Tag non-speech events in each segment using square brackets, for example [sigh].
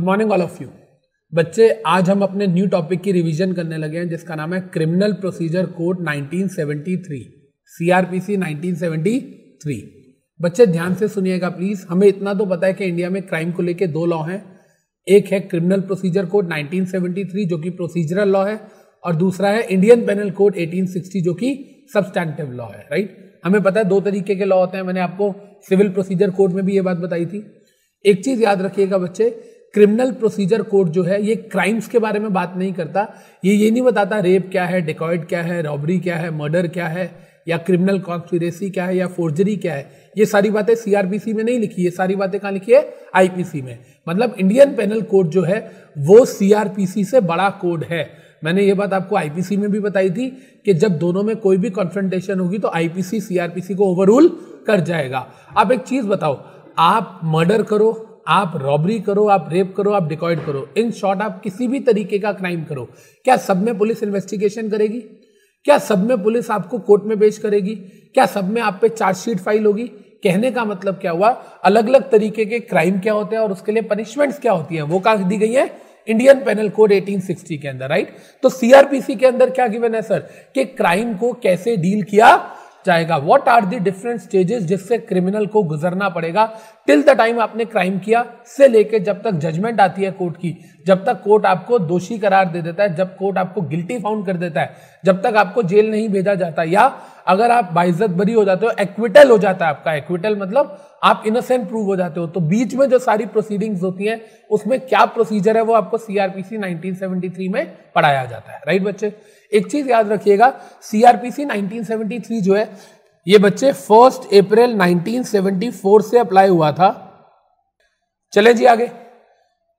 Good morning all of you बच्चे आज हम अपने न्यू टॉपिक की रिवीजन करने लगे हैं जिसका नाम है क्रिमिनल प्रोसीजर कोड 1973 सीआरपीसी 1973 बच्चे ध्यान से सुनिएगा प्लीज हमें इतना तो पता है कि इंडिया में क्राइम को लेके दो लॉ हैं एक है क्रिमिनल प्रोसीजर कोड 1973 जो कि प्रोसीजरल लॉ है और दूसरा है इंडियन पेनल कोड 1860 जो कि सब्सटैंटिव लॉ है राइट हमें पता है दो तरीके के लॉ होते हैं मैंने आपको सिविल प्रोसीजर कोड में भी ये बात बताई थी एक चीज याद रखिएगा बच्चे क्रिमिनल प्रोसीजर कोड जो है ये क्राइम्स के बारे में बात नहीं करता ये ये नहीं बताता रेप क्या है डिकॉयड क्या है रॉबरी क्या है मर्डर क्या है या क्रिमिनल कॉन्स्पिरेसी क्या है या फोर्जरी क्या है ये सारी बातें सीआरपीसी में नहीं लिखी ये सारी बातें कहाँ लिखी है आईपीसी में मतलब इंडियन पेनल कोड जो है वो सीआरपीसी से बड़ा कोड है मैंने ये बात आपको आईपीसी में भी बताई थी कि जब दोनों में कोई भी कॉन्फ्रेंटेशन होगी तो आईपीसी सीआरपीसी को ओवररूल कर जाएगा आप एक चीज बताओ आप मर्डर करो आप रॉबरी करो आप रेप करो आप डिकॉइड करो इन शॉर्ट आप किसी भी तरीके का क्राइम करो क्या सब में पुलिस इन्वेस्टिगेशन करेगी क्या सब में पुलिस आपको कोर्ट में पेश करेगी क्या सब में आप पे चार्जशीट फाइल होगी कहने का मतलब क्या हुआ अलग अलग तरीके के क्राइम क्या होते हैं और उसके लिए पनिशमेंट्स क्या होती है वो कहा दी गई है इंडियन पेनल कोड 1860 के अंदर राइट तो सीआरपीसी के अंदर क्या गिवन है सर कि क्राइम को कैसे डील किया जाएगा what are the different stages जिससे क्रिमिनल को गुजरना पड़ेगा टिल द टाइम आपने क्राइम किया से लेके जब तक जजमेंट आती है कोर्ट की जब तक कोर्ट आपको दोषी करार दे देता है जब कोर्ट आपको गिल्टी फाउंड कर देता है जब तक आपको जेल नहीं भेजा जाता या अगर आप बाइजत बरी हो जाते हो एक्विटल हो जाता है आपका एक्विटल मतलब आप इनोसेंट प्रूव हो जाते हो तो बीच में जो सारी प्रोसीडिंग्स होती हैं उसमें क्या प्रोसीजर है वो आपको सीआरपीसी 1973 में पढ़ाया जाता है राइट बच्चे एक चीज याद रखिएगा सीआरपीसी 1973 जो है ये बच्चे फर्स्ट अप्रैल 1974 से अप्लाई हुआ था चले जी आगे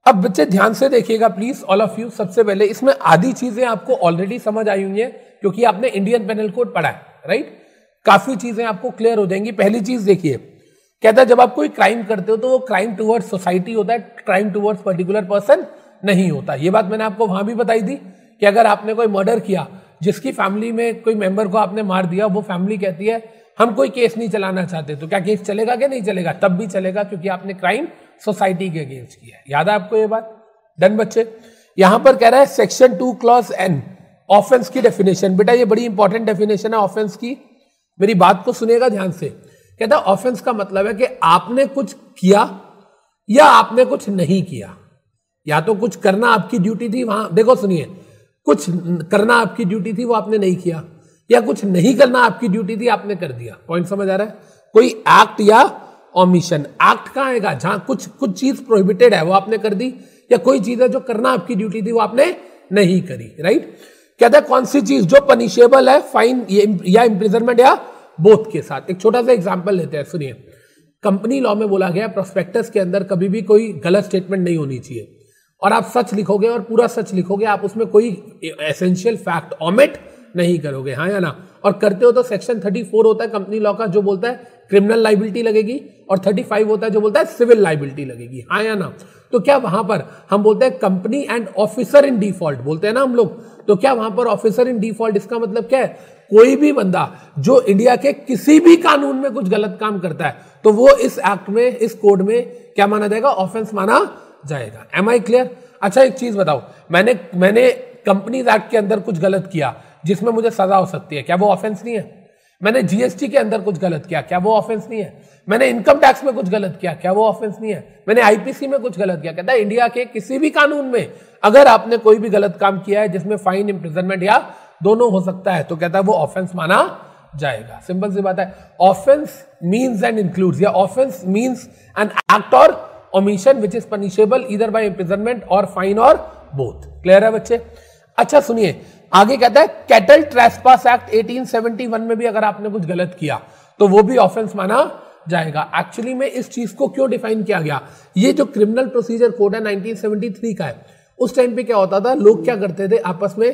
अब बच्चे ध्यान से देखिएगा प्लीज ऑल ऑफ यू सबसे पहले इसमें आधी चीजें आपको ऑलरेडी समझ आई हुई है क्योंकि आपने इंडियन पेनल कोड पढ़ा है राइट काफी चीजें आपको क्लियर हो जाएंगी पहली चीज देखिए कहता है जब आप कोई क्राइम करते हो तो वो क्राइम टुवर्ड्स सोसाइटी होता है क्राइम टुवर्ड्स पर्टिकुलर पर्सन नहीं होता ये बात मैंने आपको वहां भी बताई थी कि अगर आपने कोई मर्डर किया जिसकी फैमिली में कोई मेंबर को आपने मार दिया वो फैमिली कहती है हम कोई केस नहीं चलाना चाहते तो क्या केस चलेगा कि नहीं चलेगा तब भी चलेगा क्योंकि आपने क्राइम सोसाइटी के अगेंस्ट किया है याद है आपको ये बात डन बच्चे यहां पर कह रहा है section two clause N offence की डेफिनेशन बेटा ये बड़ी इंपॉर्टेंट डेफिनेशन है ऑफेंस की मेरी बात को सुनेगा ध्यान से कहता है ऑफेंस का मतलब है कि आपने कुछ किया या आपने कुछ नहीं किया या तो कुछ करना आपकी ड्यूटी थी वहां देखो सुनिए कुछ करना आपकी ड्यूटी थी वो आपने नहीं किया या कुछ नहीं करना आपकी ड्यूटी थी आपने कर दिया पॉइंट समझ आ रहा है कोई एक्ट या ऑमिशन एक्ट कहाँ आएगा जहां कुछ कुछ चीज प्रोहिबिटेड है वो आपने कर दी या कोई चीज है जो करना आपकी ड्यूटी थी वो आपने नहीं करी राइट क्या था कौन सी चीज जो पनिशेबल है फाइन या इम्प्रिजनमेंट या बोथ के साथ एक छोटा सा एग्जाम्पल लेते हैं सुनिए कंपनी लॉ में बोला गया प्रोस्पेक्टस के अंदर कभी भी कोई गलत स्टेटमेंट नहीं होनी चाहिए और आप सच लिखोगे और पूरा सच लिखोगे आप उसमें कोई एसेंशियल फैक्ट ऑमिट नहीं करोगे हाँ या ना और करते हो तो सेक्शन 34 होता है कंपनी लॉ का जो बोलता है क्रिमिनल लाइबिलिटी लगेगी और 35 होता है जो बोलता है सिविल लाइबिलिटी लगेगी हाँ या ना तो क्या वहां पर हम बोलते हैं company and officer in default बोलते हैं ना हम लोग तो क्या वहां पर ऑफिसर इन डिफॉल्ट इसका मतलब क्या है कोई भी बंदा जो इंडिया के किसी भी कानून में कुछ गलत काम करता है तो वो इस एक्ट में इस कोड में क्या माना जाएगा ऑफेंस माना जाएगा एम आई क्लियर अच्छा एक चीज बताओ मैंने मैंने कंपनीज एक्ट के अंदर कुछ गलत किया जिसमें मुझे सजा हो सकती है क्या वो ऑफेंस नहीं है मैंने जीएसटी के अंदर कुछ गलत किया क्या वो ऑफेंस नहीं है मैंने इनकम टैक्स में कुछ गलत किया क्या वो ऑफेंस नहीं है मैंने आईपीसी में कुछ गलत किया कहता है इंडिया के किसी भी कानून में अगर आपने कोई भी गलत काम किया है जिसमें फाइन इंप्रिजनमेंट या दोनों हो सकता है तो कहता है वो ऑफेंस माना जाएगा सिंपल सी बात है ऑफेंस मीन्स एंड इंक्लूड या ऑफेंस मीन्स एन एक्ट और ओमिशन विच इज पनिशेबल इधर by imprisonment और फाइन और बोथ क्लियर है बच्चे अच्छा सुनिए आगे कहता है कैटल ट्रेसपास एक्ट 1871 में भी अगर आपने कुछ गलत किया तो वो भी ऑफेंस माना जाएगा एक्चुअली में इस चीज को क्यों डिफाइन किया गया ये जो क्रिमिनल प्रोसीजर कोड है 1973 का है उस टाइम पे क्या होता था लोग क्या करते थे आपस में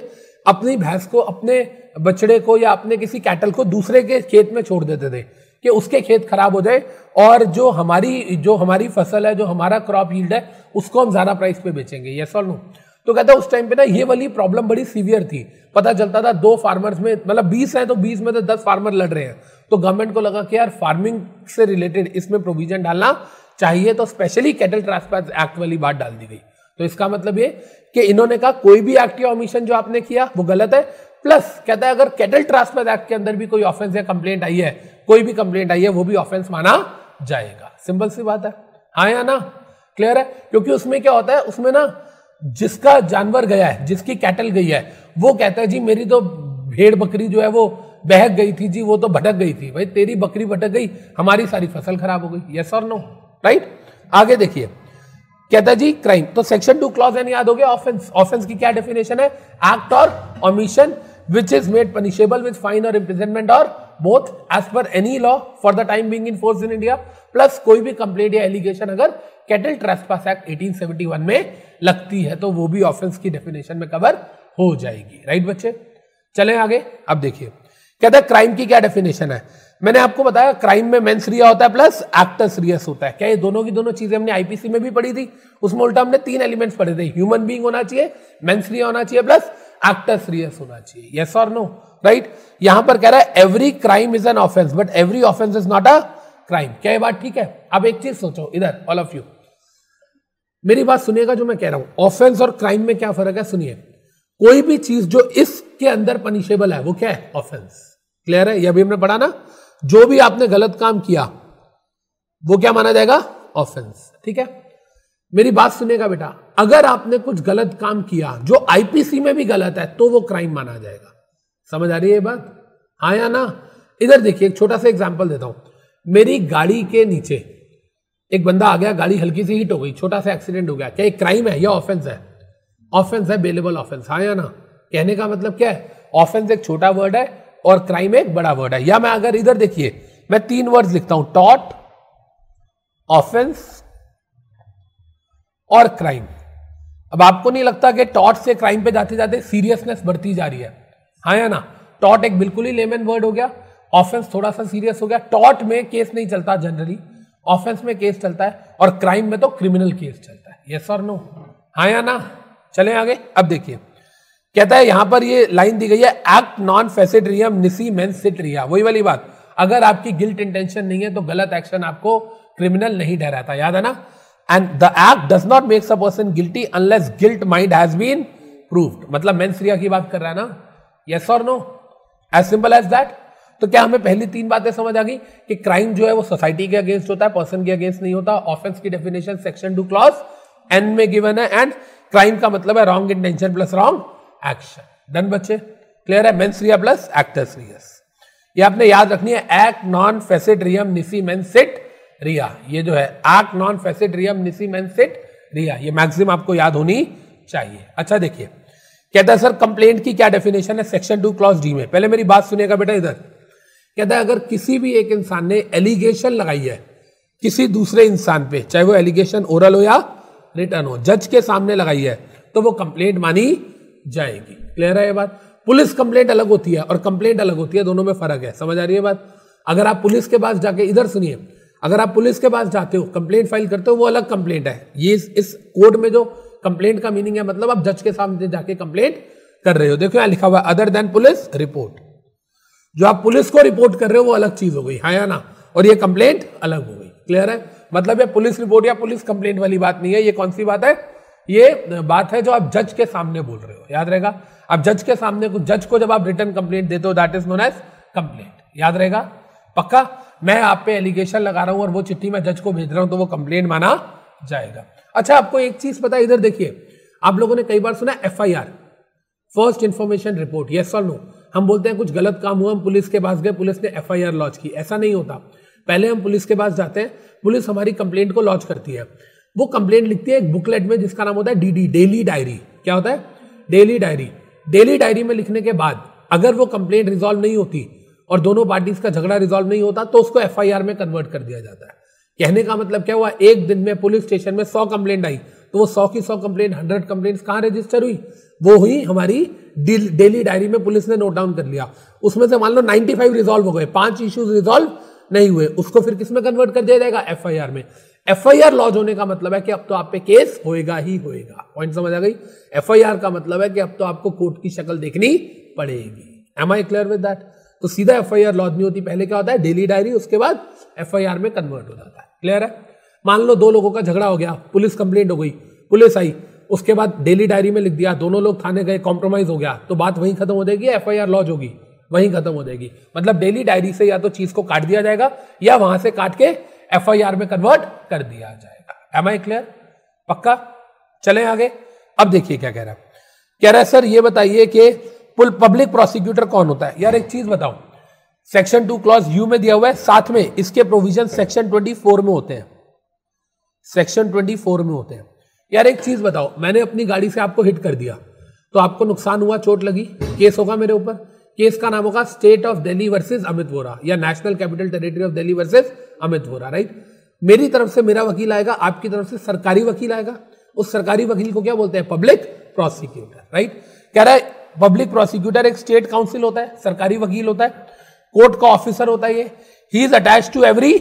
अपनी भैंस को अपने बछड़े को या अपने किसी कैटल को दूसरे के खेत में छोड़ देते थे कि उसके खेत खराब हो जाए और जो हमारी जो हमारी फसल है जो हमारा क्रॉप यील्ड है उसको हम ज़्यादा प्राइस पे बेचेंगे ये और नो तो कहता है उस टाइम पे ना ये वाली प्रॉब्लम बड़ी सीवियर थी पता चलता था दो फार्मर्स में मतलब बीस हैं तो बीस में से तो दस फार्मर लड़ रहे हैं तो गवर्नमेंट को लगा कि यार फार्मिंग से रिलेटेड इसमें प्रोविजन डालना चाहिए तो स्पेशली कैटल ट्रांसफर एक्ट वाली बात डाल दी गई तो इसका मतलब ये कि इन्होंने कहा कोई भी एक्ट या ऑमिशन जो आपने किया वो गलत है प्लस कहता है अगर कैटल ट्रांसफर एक्ट के अंदर भी कोई ऑफेंस या कंप्लेंट आई है कोई भी कंप्लेंट आई है वो भी ऑफेंस माना जाएगा सिंपल सी बात है हाँ या ना क्लियर है क्योंकि उसमें क्या होता है उसमें ना जिसका जानवर गया है जिसकी कैटल गई है वो कहता है जी मेरी तो भेड़ बकरी जो है वो बहक गई थी जी वो तो भटक गई थी भाई तेरी बकरी भटक गई हमारी सारी फसल खराब हो गई यस और नो राइट आगे देखिए कहता है जी क्राइम तो सेक्शन टू क्लॉज एन याद हो गया ऑफेंस ऑफेंस की क्या डेफिनेशन है एक्ट और omission which is made punishable with fine और इम्प्रिजनमेंट और both as per any law for the time being in force in India plus कोई भी कंप्लेट या एलिगेशन अगर कैटल ट्रेसपास एक्ट 1871 में लगती है तो वो भी ऑफेंस की डेफिनेशन में कवर हो जाएगी राइट बच्चे चले आगे अब देखिए कहता है क्राइम की क्या डेफिनेशन है मैंने आपको बताया क्राइम में मेंस रिया होता है प्लस एक्टस रियस होता है क्या ये दोनों की दोनों चीजें हमने आईपीसी में भी पढ़ी थी उसमें उल्टा हमने तीन एलिमेंट्स पढ़े थे ह्यूमन बीइंग होना चाहिए मेंस रिया होना चाहिए प्लस एक्टर सीरियस होना चाहिए यस और नो राइट यहां पर कह रहा है every crime is an offence but every offence is not a crime क्या ये बात ठीक है अब एक चीज सोचो इधर ऑल ऑफ यू मेरी बात सुनिएगा जो मैं कह रहा हूं ऑफेंस और क्राइम में क्या फर्क है सुनिए कोई भी चीज जो इसके अंदर पनिशेबल है वो क्या है ऑफेंस क्लियर है यह भी हमने पढ़ा ना जो भी आपने गलत काम किया वो क्या माना जाएगा ऑफेंस ठीक है मेरी बात सुनेगा बेटा अगर आपने कुछ गलत काम किया जो आईपीसी में भी गलत है तो वो क्राइम माना जाएगा समझ आ रही है बात हाँ या ना इधर देखिए एक छोटा सा एग्जाम्पल देता हूं मेरी गाड़ी के नीचे एक बंदा आ गया गाड़ी हल्की सी हिट हो गई छोटा सा एक्सीडेंट हो गया क्या एक क्राइम है या ऑफेंस है ऑफेंस है बेलेबल ऑफेंस हाँ या ना कहने का मतलब क्या है ऑफेंस एक छोटा वर्ड है और क्राइम एक बड़ा वर्ड है या मैं अगर इधर देखिए मैं तीन वर्ड लिखता हूं टॉट ऑफेंस और क्राइम अब आपको नहीं लगता कि टॉट से क्राइम पे जाते जाते सीरियसनेस बढ़ती जा रही है हाँ या ना टॉट एक बिल्कुल ही लेमन वर्ड हो गया ऑफेंस थोड़ा सा सीरियस हो गया टॉट में केस नहीं चलता जनरली ऑफेंस में केस चलता है और क्राइम में तो क्रिमिनल केस चलता है यस और नो हाँ या ना चले आगे अब देखिए कहता है यहां पर ये लाइन दी गई है एक्ट नॉन फेसिट्रियम निसी मेन सिट्रिया वही वाली बात अगर आपकी गिल्ट इंटेंशन नहीं है तो गलत एक्शन आपको क्रिमिनल नहीं ठहराता याद है ना and the act does not makes a person guilty unless guilt mind has been proved मतलब मेंस रिया की बात कर रहा है ना यस और no as simple as that तो क्या हमें पहली तीन बातें समझ आ गई कि क्राइम जो है वो सोसाइटी के अगेंस्ट होता है पर्सन के अगेंस्ट नहीं होता ऑफेंस की definition section two clause N में गिवन है एंड क्राइम का मतलब है wrong intention plus wrong action done बच्चे क्लियर है mens rea plus actus reus ये आपने याद रखनी है एक्ट नॉन फेसिट रियम निफी मेन्सिट रिया ये जो है आर्क नॉन फेसिड रियम निसिमेंसेट रिया ये मैक्सिम आपको याद होनी चाहिए अच्छा देखिए कहता है सर कंप्लेंट की क्या डेफिनेशन है सेक्शन टू क्लॉज डी में पहले मेरी बात सुनेगा बेटा इधर कहता है अगर किसी भी एक इंसान ने एलिगेशन लगाई है किसी दूसरे इंसान पे चाहे वो एलिगेशन ओरल हो या रिटर्न हो जज के सामने लगाई है तो वो कंप्लेंट मानी जाएगी क्लियर है ये बात पुलिस कंप्लेंट अलग होती है और कंप्लेंट अलग होती है दोनों में फर्क है समझ आ रही है बात अगर आप पुलिस के पास जाके इधर सुनिए अगर आप पुलिस के पास जाते हो कंप्लेंट फाइल करते हो वो अलग कंप्लेंट है ये इस, इस कोड में जो कंप्लेंट का मीनिंग है मतलब आप जज के सामने जाके कंप्लेंट कर रहे हो देखो यहाँ लिखा हुआ अदर देन पुलिस रिपोर्ट जो आप पुलिस को रिपोर्ट कर रहे हो वो अलग चीज हो गई हाँ या ना और ये कंप्लेंट अलग हो गई क्लियर है मतलब ये पुलिस रिपोर्ट या पुलिस कंप्लेंट वाली बात नहीं है ये कौन सी बात है ये बात है जो आप जज के सामने बोल रहे हो याद रहेगा आप जज के सामने जज को जब आप रिटर्न कंप्लेंट देते हो that is known as complaint याद रहेगा पक्का मैं आप पे एलिगेशन लगा रहा हूं और वो चिट्ठी मैं जज को भेज रहा हूं तो वो कंप्लेन माना जाएगा अच्छा आपको एक चीज पता है इधर देखिए आप लोगों ने कई बार सुना F I R first information report yes और नो हम बोलते हैं कुछ गलत काम हुआ हम पुलिस के पास गए पुलिस ने एफ आई आर लॉन्च की ऐसा नहीं होता पहले हम पुलिस के पास जाते हैं पुलिस हमारी कंप्लेंट को लॉन्च करती है वो कंप्लेंट लिखती है एक बुकलेट में जिसका नाम होता है डीडी डेली डायरी क्या होता है डेली डायरी डेली डायरी में लिखने के बाद अगर वो कंप्लेंट रिजॉल्व नहीं होती और दोनों पार्टीज का झगड़ा रिजॉल्व नहीं होता तो उसको एफ में कन्वर्ट कर दिया जाता है कहने का मतलब क्या हुआ एक दिन में पुलिस स्टेशन में सौ कंप्लेंट आई तो वो सौ की सौ कंप्लेंट हंड्रेड कंप्लेंट्स कहाँ रजिस्टर हुई वो हुई हमारी डेली डायरी में पुलिस ने नोट डाउन कर लिया उसमें से मान लो फाइव रिजोल्व हो गए पांच इश्यूज रिजोल्व नहीं हुए उसको फिर किसमें कन्वर्ट कर दिया जाएगा एफ में आर लॉज होने का मतलब है कि अब तो आप पे केस होएगा ही होएगा पॉइंट समझ आ गई आर का मतलब है कि अब तो आपको कोर्ट की शक्ल देखनी पड़ेगी am I clear with that तो सीधा एफ आई आर लॉज नहीं होती पहले क्या होता है डेली डायरी उसके बाद एफ आई आर में कन्वर्ट हो जाता है क्लियर है मान लो दो लोगों का झगड़ा हो गया पुलिस कंप्लेंट हो गई पुलिस आई उसके बाद डेली डायरी में लिख दिया दोनों लोग थाने गए कॉम्प्रोमाइज हो गया तो बात वहीं खत्म हो जाएगी एफ आई आर लॉज होगी वहीं खत्म हो जाएगी मतलब डेली डायरी से या तो चीज को काट दिया जाएगा या वहां से काट के एफ आई आर में कन्वर्ट कर दिया जाएगा एम आई क्लियर पक्का चले आगे अब देखिए क्या कह रहा है कह रहा है सर ये बताइए कि पब्लिक प्रोसिक्यूटर कौन होता है यार एक चीज बताओ सेक्शन टू क्लॉज यू में दिया हुआ है साथ में इसके प्रोविजन सेक्शन ट्वेंटी फोर में होते हैं सेक्शन ट्वेंटी फोर में होते हैं यार एक चीज बताओ मैंने अपनी गाड़ी से आपको हिट कर दिया तो आपको नुकसान हुआ चोट लगी केस होगा मेरे ऊपर केस का नाम होगा state of Delhi versus Amit Vora या national capital territory of Delhi versus Amit Vora right मेरी तरफ से मेरा वकील आएगा आपकी तरफ से सरकारी वकील आएगा उस सरकारी वकील को क्या बोलते हैं पब्लिक प्रोसिक्यूटर राइट कह रहा है पब्लिक प्रोसिक्यूटर एक स्टेट काउंसिल होता है सरकारी वकील होता है कोर्ट का ऑफिसर होता है ये he is attach to every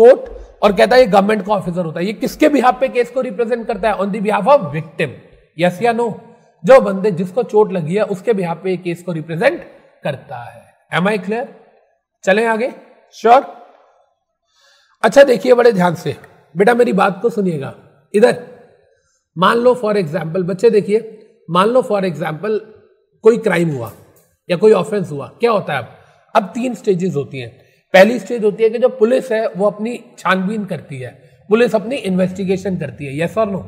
court और कहता है ये गवर्नमेंट का ऑफिसर होता है ये किसके बिहाफ पे केस को रिप्रेजेंट करता है on the behalf of victim yes या नो जो बंदे जिसको चोट लगी है उसके बिहाफ पे केस को रिप्रेजेंट करता है एम आई क्लियर चले आगे श्योर sure? अच्छा देखिए बड़े ध्यान से बेटा मेरी बात को सुनिएगा इधर मान लो फॉर एग्जाम्पल बच्चे देखिए मान लो फॉर एग्जाम्पल कोई क्राइम हुआ या कोई ऑफेंस हुआ क्या होता है अब अब तीन स्टेजेस होती हैं पहली स्टेज होती है कि जो पुलिस है वो अपनी छानबीन करती है पुलिस अपनी इन्वेस्टिगेशन करती है यस और नो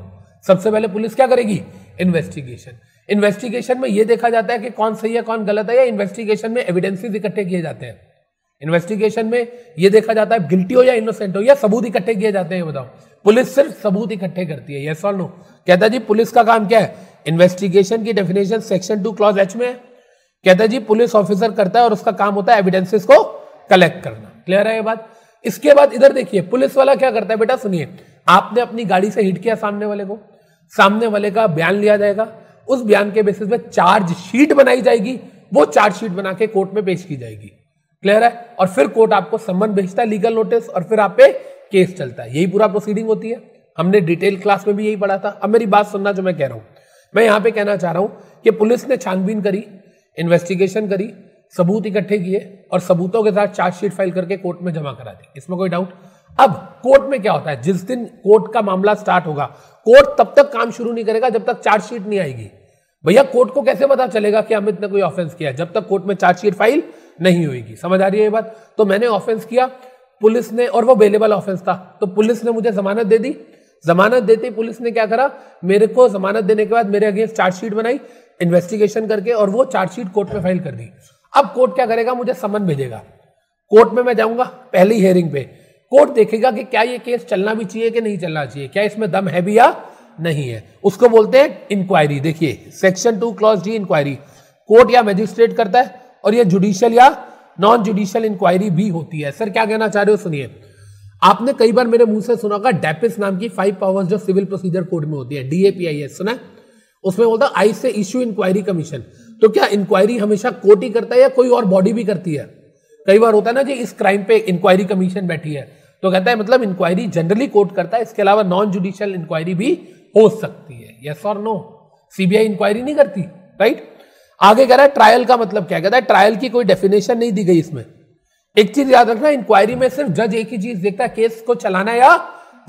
सबसे पहले पुलिस क्या करेगी इन्वेस्टिगेशन इन्वेस्टिगेशन में यह देखा जाता है कि कौन सही है कौन गलत है या इन्वेस्टिगेशन में एविडेंसेस इकट्ठे किए जाते हैं इन्वेस्टिगेशन में यह देखा जाता है गिल्टी हो या इनोसेंट हो या सबूत इकट्ठे किए जाते हैं बताओ पुलिस सिर्फ सबूत इकट्ठे करती है यस और नो कहता जी पुलिस का काम क्या है इन्वेस्टिगेशन की definition section two clause H में है कहता है जी पुलिस ऑफिसर करता है और उसका काम होता है एविडेंसेस को कलेक्ट करना क्लियर है ये बात इसके बाद इधर देखिए पुलिस वाला क्या करता है बेटा सुनिए आपने अपनी गाड़ी से हिट किया सामने वाले को सामने वाले का बयान लिया जाएगा उस बयान के बेसिस पे चार्जशीट बनाई जाएगी वो चार्जशीट बना के कोर्ट में पेश की जाएगी क्लियर है और फिर कोर्ट आपको सम्मन भेजता है लीगल नोटिस और फिर आप पे केस चलता है यही पूरा प्रोसीडिंग होती है हमने डिटेल क्लास में भी यही पढ़ा था अब मेरी बात सुनना जो मैं कह रहा हूँ मैं यहाँ पे कहना चाह रहा हूं कि पुलिस ने छानबीन करी इन्वेस्टिगेशन करी सबूत इकट्ठे किए और सबूतों के साथ चार्जशीट फाइल करके कोर्ट में जमा करा दी इसमें कोई डाउट अब कोर्ट में क्या होता है जिस दिन कोर्ट का मामला स्टार्ट होगा कोर्ट तब तक काम शुरू नहीं करेगा जब तक चार्जशीट नहीं आएगी भैया कोर्ट को कैसे पता चलेगा कि अमित ने कोई ऑफेंस किया जब तक कोर्ट में चार्जशीट फाइल नहीं होगी समझ आ रही है ये बात तो मैंने ऑफेंस किया पुलिस ने और वो अवेलेबल ऑफेंस था तो पुलिस ने मुझे जमानत दे दी जमानत देते पुलिस ने क्या करा मेरे को जमानत देने के बाद मेरे अगेंस्ट चार्जशीट बनाई इन्वेस्टिगेशन करके और वो चार्जशीट कोर्ट में फाइल कर दी अब कोर्ट क्या करेगा मुझे समन भेजेगा कोर्ट में मैं जाऊंगा पहली हेयरिंग पे कोर्ट देखेगा कि क्या ये केस चलना भी चाहिए कि नहीं चलना चाहिए क्या इसमें दम है भी या नहीं है उसको बोलते हैं इंक्वायरी देखिए section two clause D inquiry court या मजिस्ट्रेट करता है और यह जुडिशियल या नॉन जुडिशियल इंक्वायरी भी होती है सर क्या कहना चाह रहे हो सुनिए आपने कई बार मेरे मुंह से सुना होगा डेपिस नाम की फाइव पावर्स जो सिविल प्रोसीजर कोड में होती है डीएपीआईएस सुना उसमें बोलता है आई से इश्यू इंक्वायरी कमीशन तो क्या इंक्वायरी हमेशा कोर्ट ही करता है या कोई और बॉडी भी करती है कई बार होता है ना कि इस क्राइम पे इंक्वायरी कमीशन बैठी है तो कहता है मतलब इंक्वायरी जनरली कोर्ट करता है इसके अलावा नॉन जुडिशियल इंक्वायरी भी हो सकती है यस और नो सीबीआई इंक्वायरी नहीं करती राइट आगे कह रहा है ट्रायल का मतलब क्या कहता है ट्रायल की कोई डेफिनेशन नहीं दी गई इसमें एक चीज याद रखना इंक्वायरी में सिर्फ जज एक ही चीज देखता है केस को चलाना या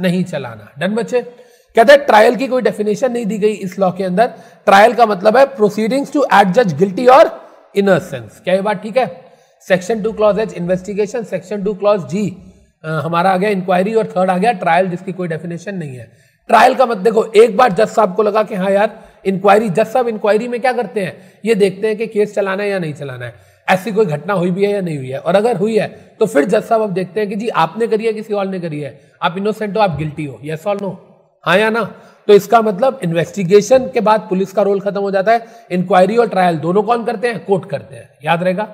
नहीं चलाना डन बच्चे कहते हैं ट्रायल की कोई डेफिनेशन नहीं दी गई इस लॉ के अंदर ट्रायल का मतलब है proceedings to adjudge guilty और इनोसेंस क्या ये बात ठीक है section two clause H investigation section two clause G हमारा आ गया इंक्वायरी और थर्ड आ गया ट्रायल जिसकी कोई डेफिनेशन नहीं है ट्रायल का मतलब देखो एक बार जज साहब को लगा कि हाँ यार इंक्वायरी जज साहब इंक्वायरी में क्या करते हैं ये देखते हैं कि केस चलाना है या नहीं चलाना है ऐसी कोई घटना हुई भी है या नहीं हुई है और अगर हुई है तो फिर जज साहब आप देखते हैं कि जी आपने करी है किसी और ने करी है आप इनोसेंट हो आप गिल्टी हो यस और नो हाँ या ना तो इसका मतलब इन्वेस्टिगेशन के बाद पुलिस का रोल खत्म हो जाता है इंक्वायरी और ट्रायल दोनों कौन करते हैं कोर्ट करते हैं याद रहेगा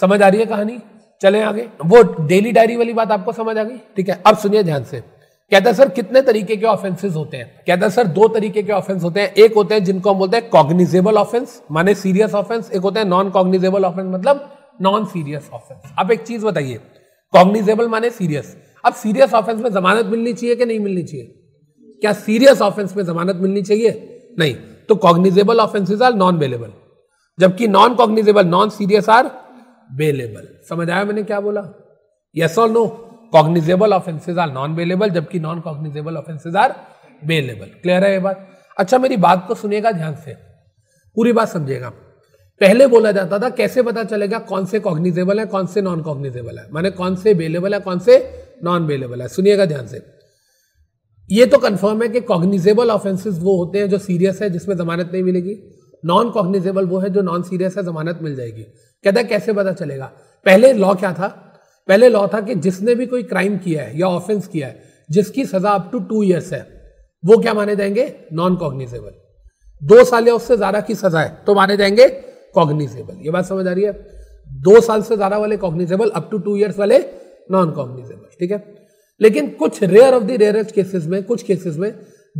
समझ आ रही है कहानी चले आगे वो डेली डायरी वाली बात आपको समझ आ गई ठीक है अब सुनिए ध्यान से कहता सर कितने तरीके के ऑफेंसेस होते हैं कहता सर दो तरीके के ऑफेंस होते हैं एक होते हैं जिनको हम बोलते हैं कॉग्निजेबल ऑफेंस माने सीरियस ऑफेंस एक होते हैं नॉन कॉग्निजेबल ऑफेंस मतलब नॉन सीरियस ऑफेंस अब एक चीज बताइए कॉग्निजेबल माने सीरियस अब सीरियस ऑफेंस में जमानत मिलनी चाहिए कि नहीं मिलनी चाहिए क्या सीरियस ऑफेंस में जमानत मिलनी चाहिए नहीं तो cognizable offences are non bailable जबकि non cognizable non serious are bailable समझ आया मैंने क्या बोला यस और no cognizable offences are non bailable जबकि non cognizable offences are bailable clear है ये बात अच्छा मेरी बात को सुनेगा ध्यान से पूरी बात समझेगा पहले बोला जाता था कैसे पता चलेगा कौन से कॉग्निजेबल है कौन से नॉन कॉग्निजेबल है माने कौन से बेलेबल है कौन से नॉन बेलेबल है सुनिएगा ध्यान से ये तो कंफर्म है कि कॉग्निजेबल ऑफेंसेस वो होते हैं जो सीरियस है जिसमें जमानत नहीं मिलेगी नॉन कॉग्निजेबल वो है जो नॉन सीरियस है जमानत मिल जाएगी कहता है कैसे पता चलेगा पहले लॉ क्या था पहले लॉ था कि जिसने भी कोई क्राइम किया है या ऑफेंस किया है जिसकी सजा अप टू टू ईयर्स है वो क्या माने जाएंगे नॉन कॉग्निजेबल दो साल या उससे ज्यादा की सजा है तो माने जाएंगे कॉग्निजेबल ये बात समझ आ रही है दो साल से ज्यादा वाले cognizable up to two years वाले नॉन कॉग्निजेबल ठीक है लेकिन कुछ rare of the rarest cases में कुछ केसेस में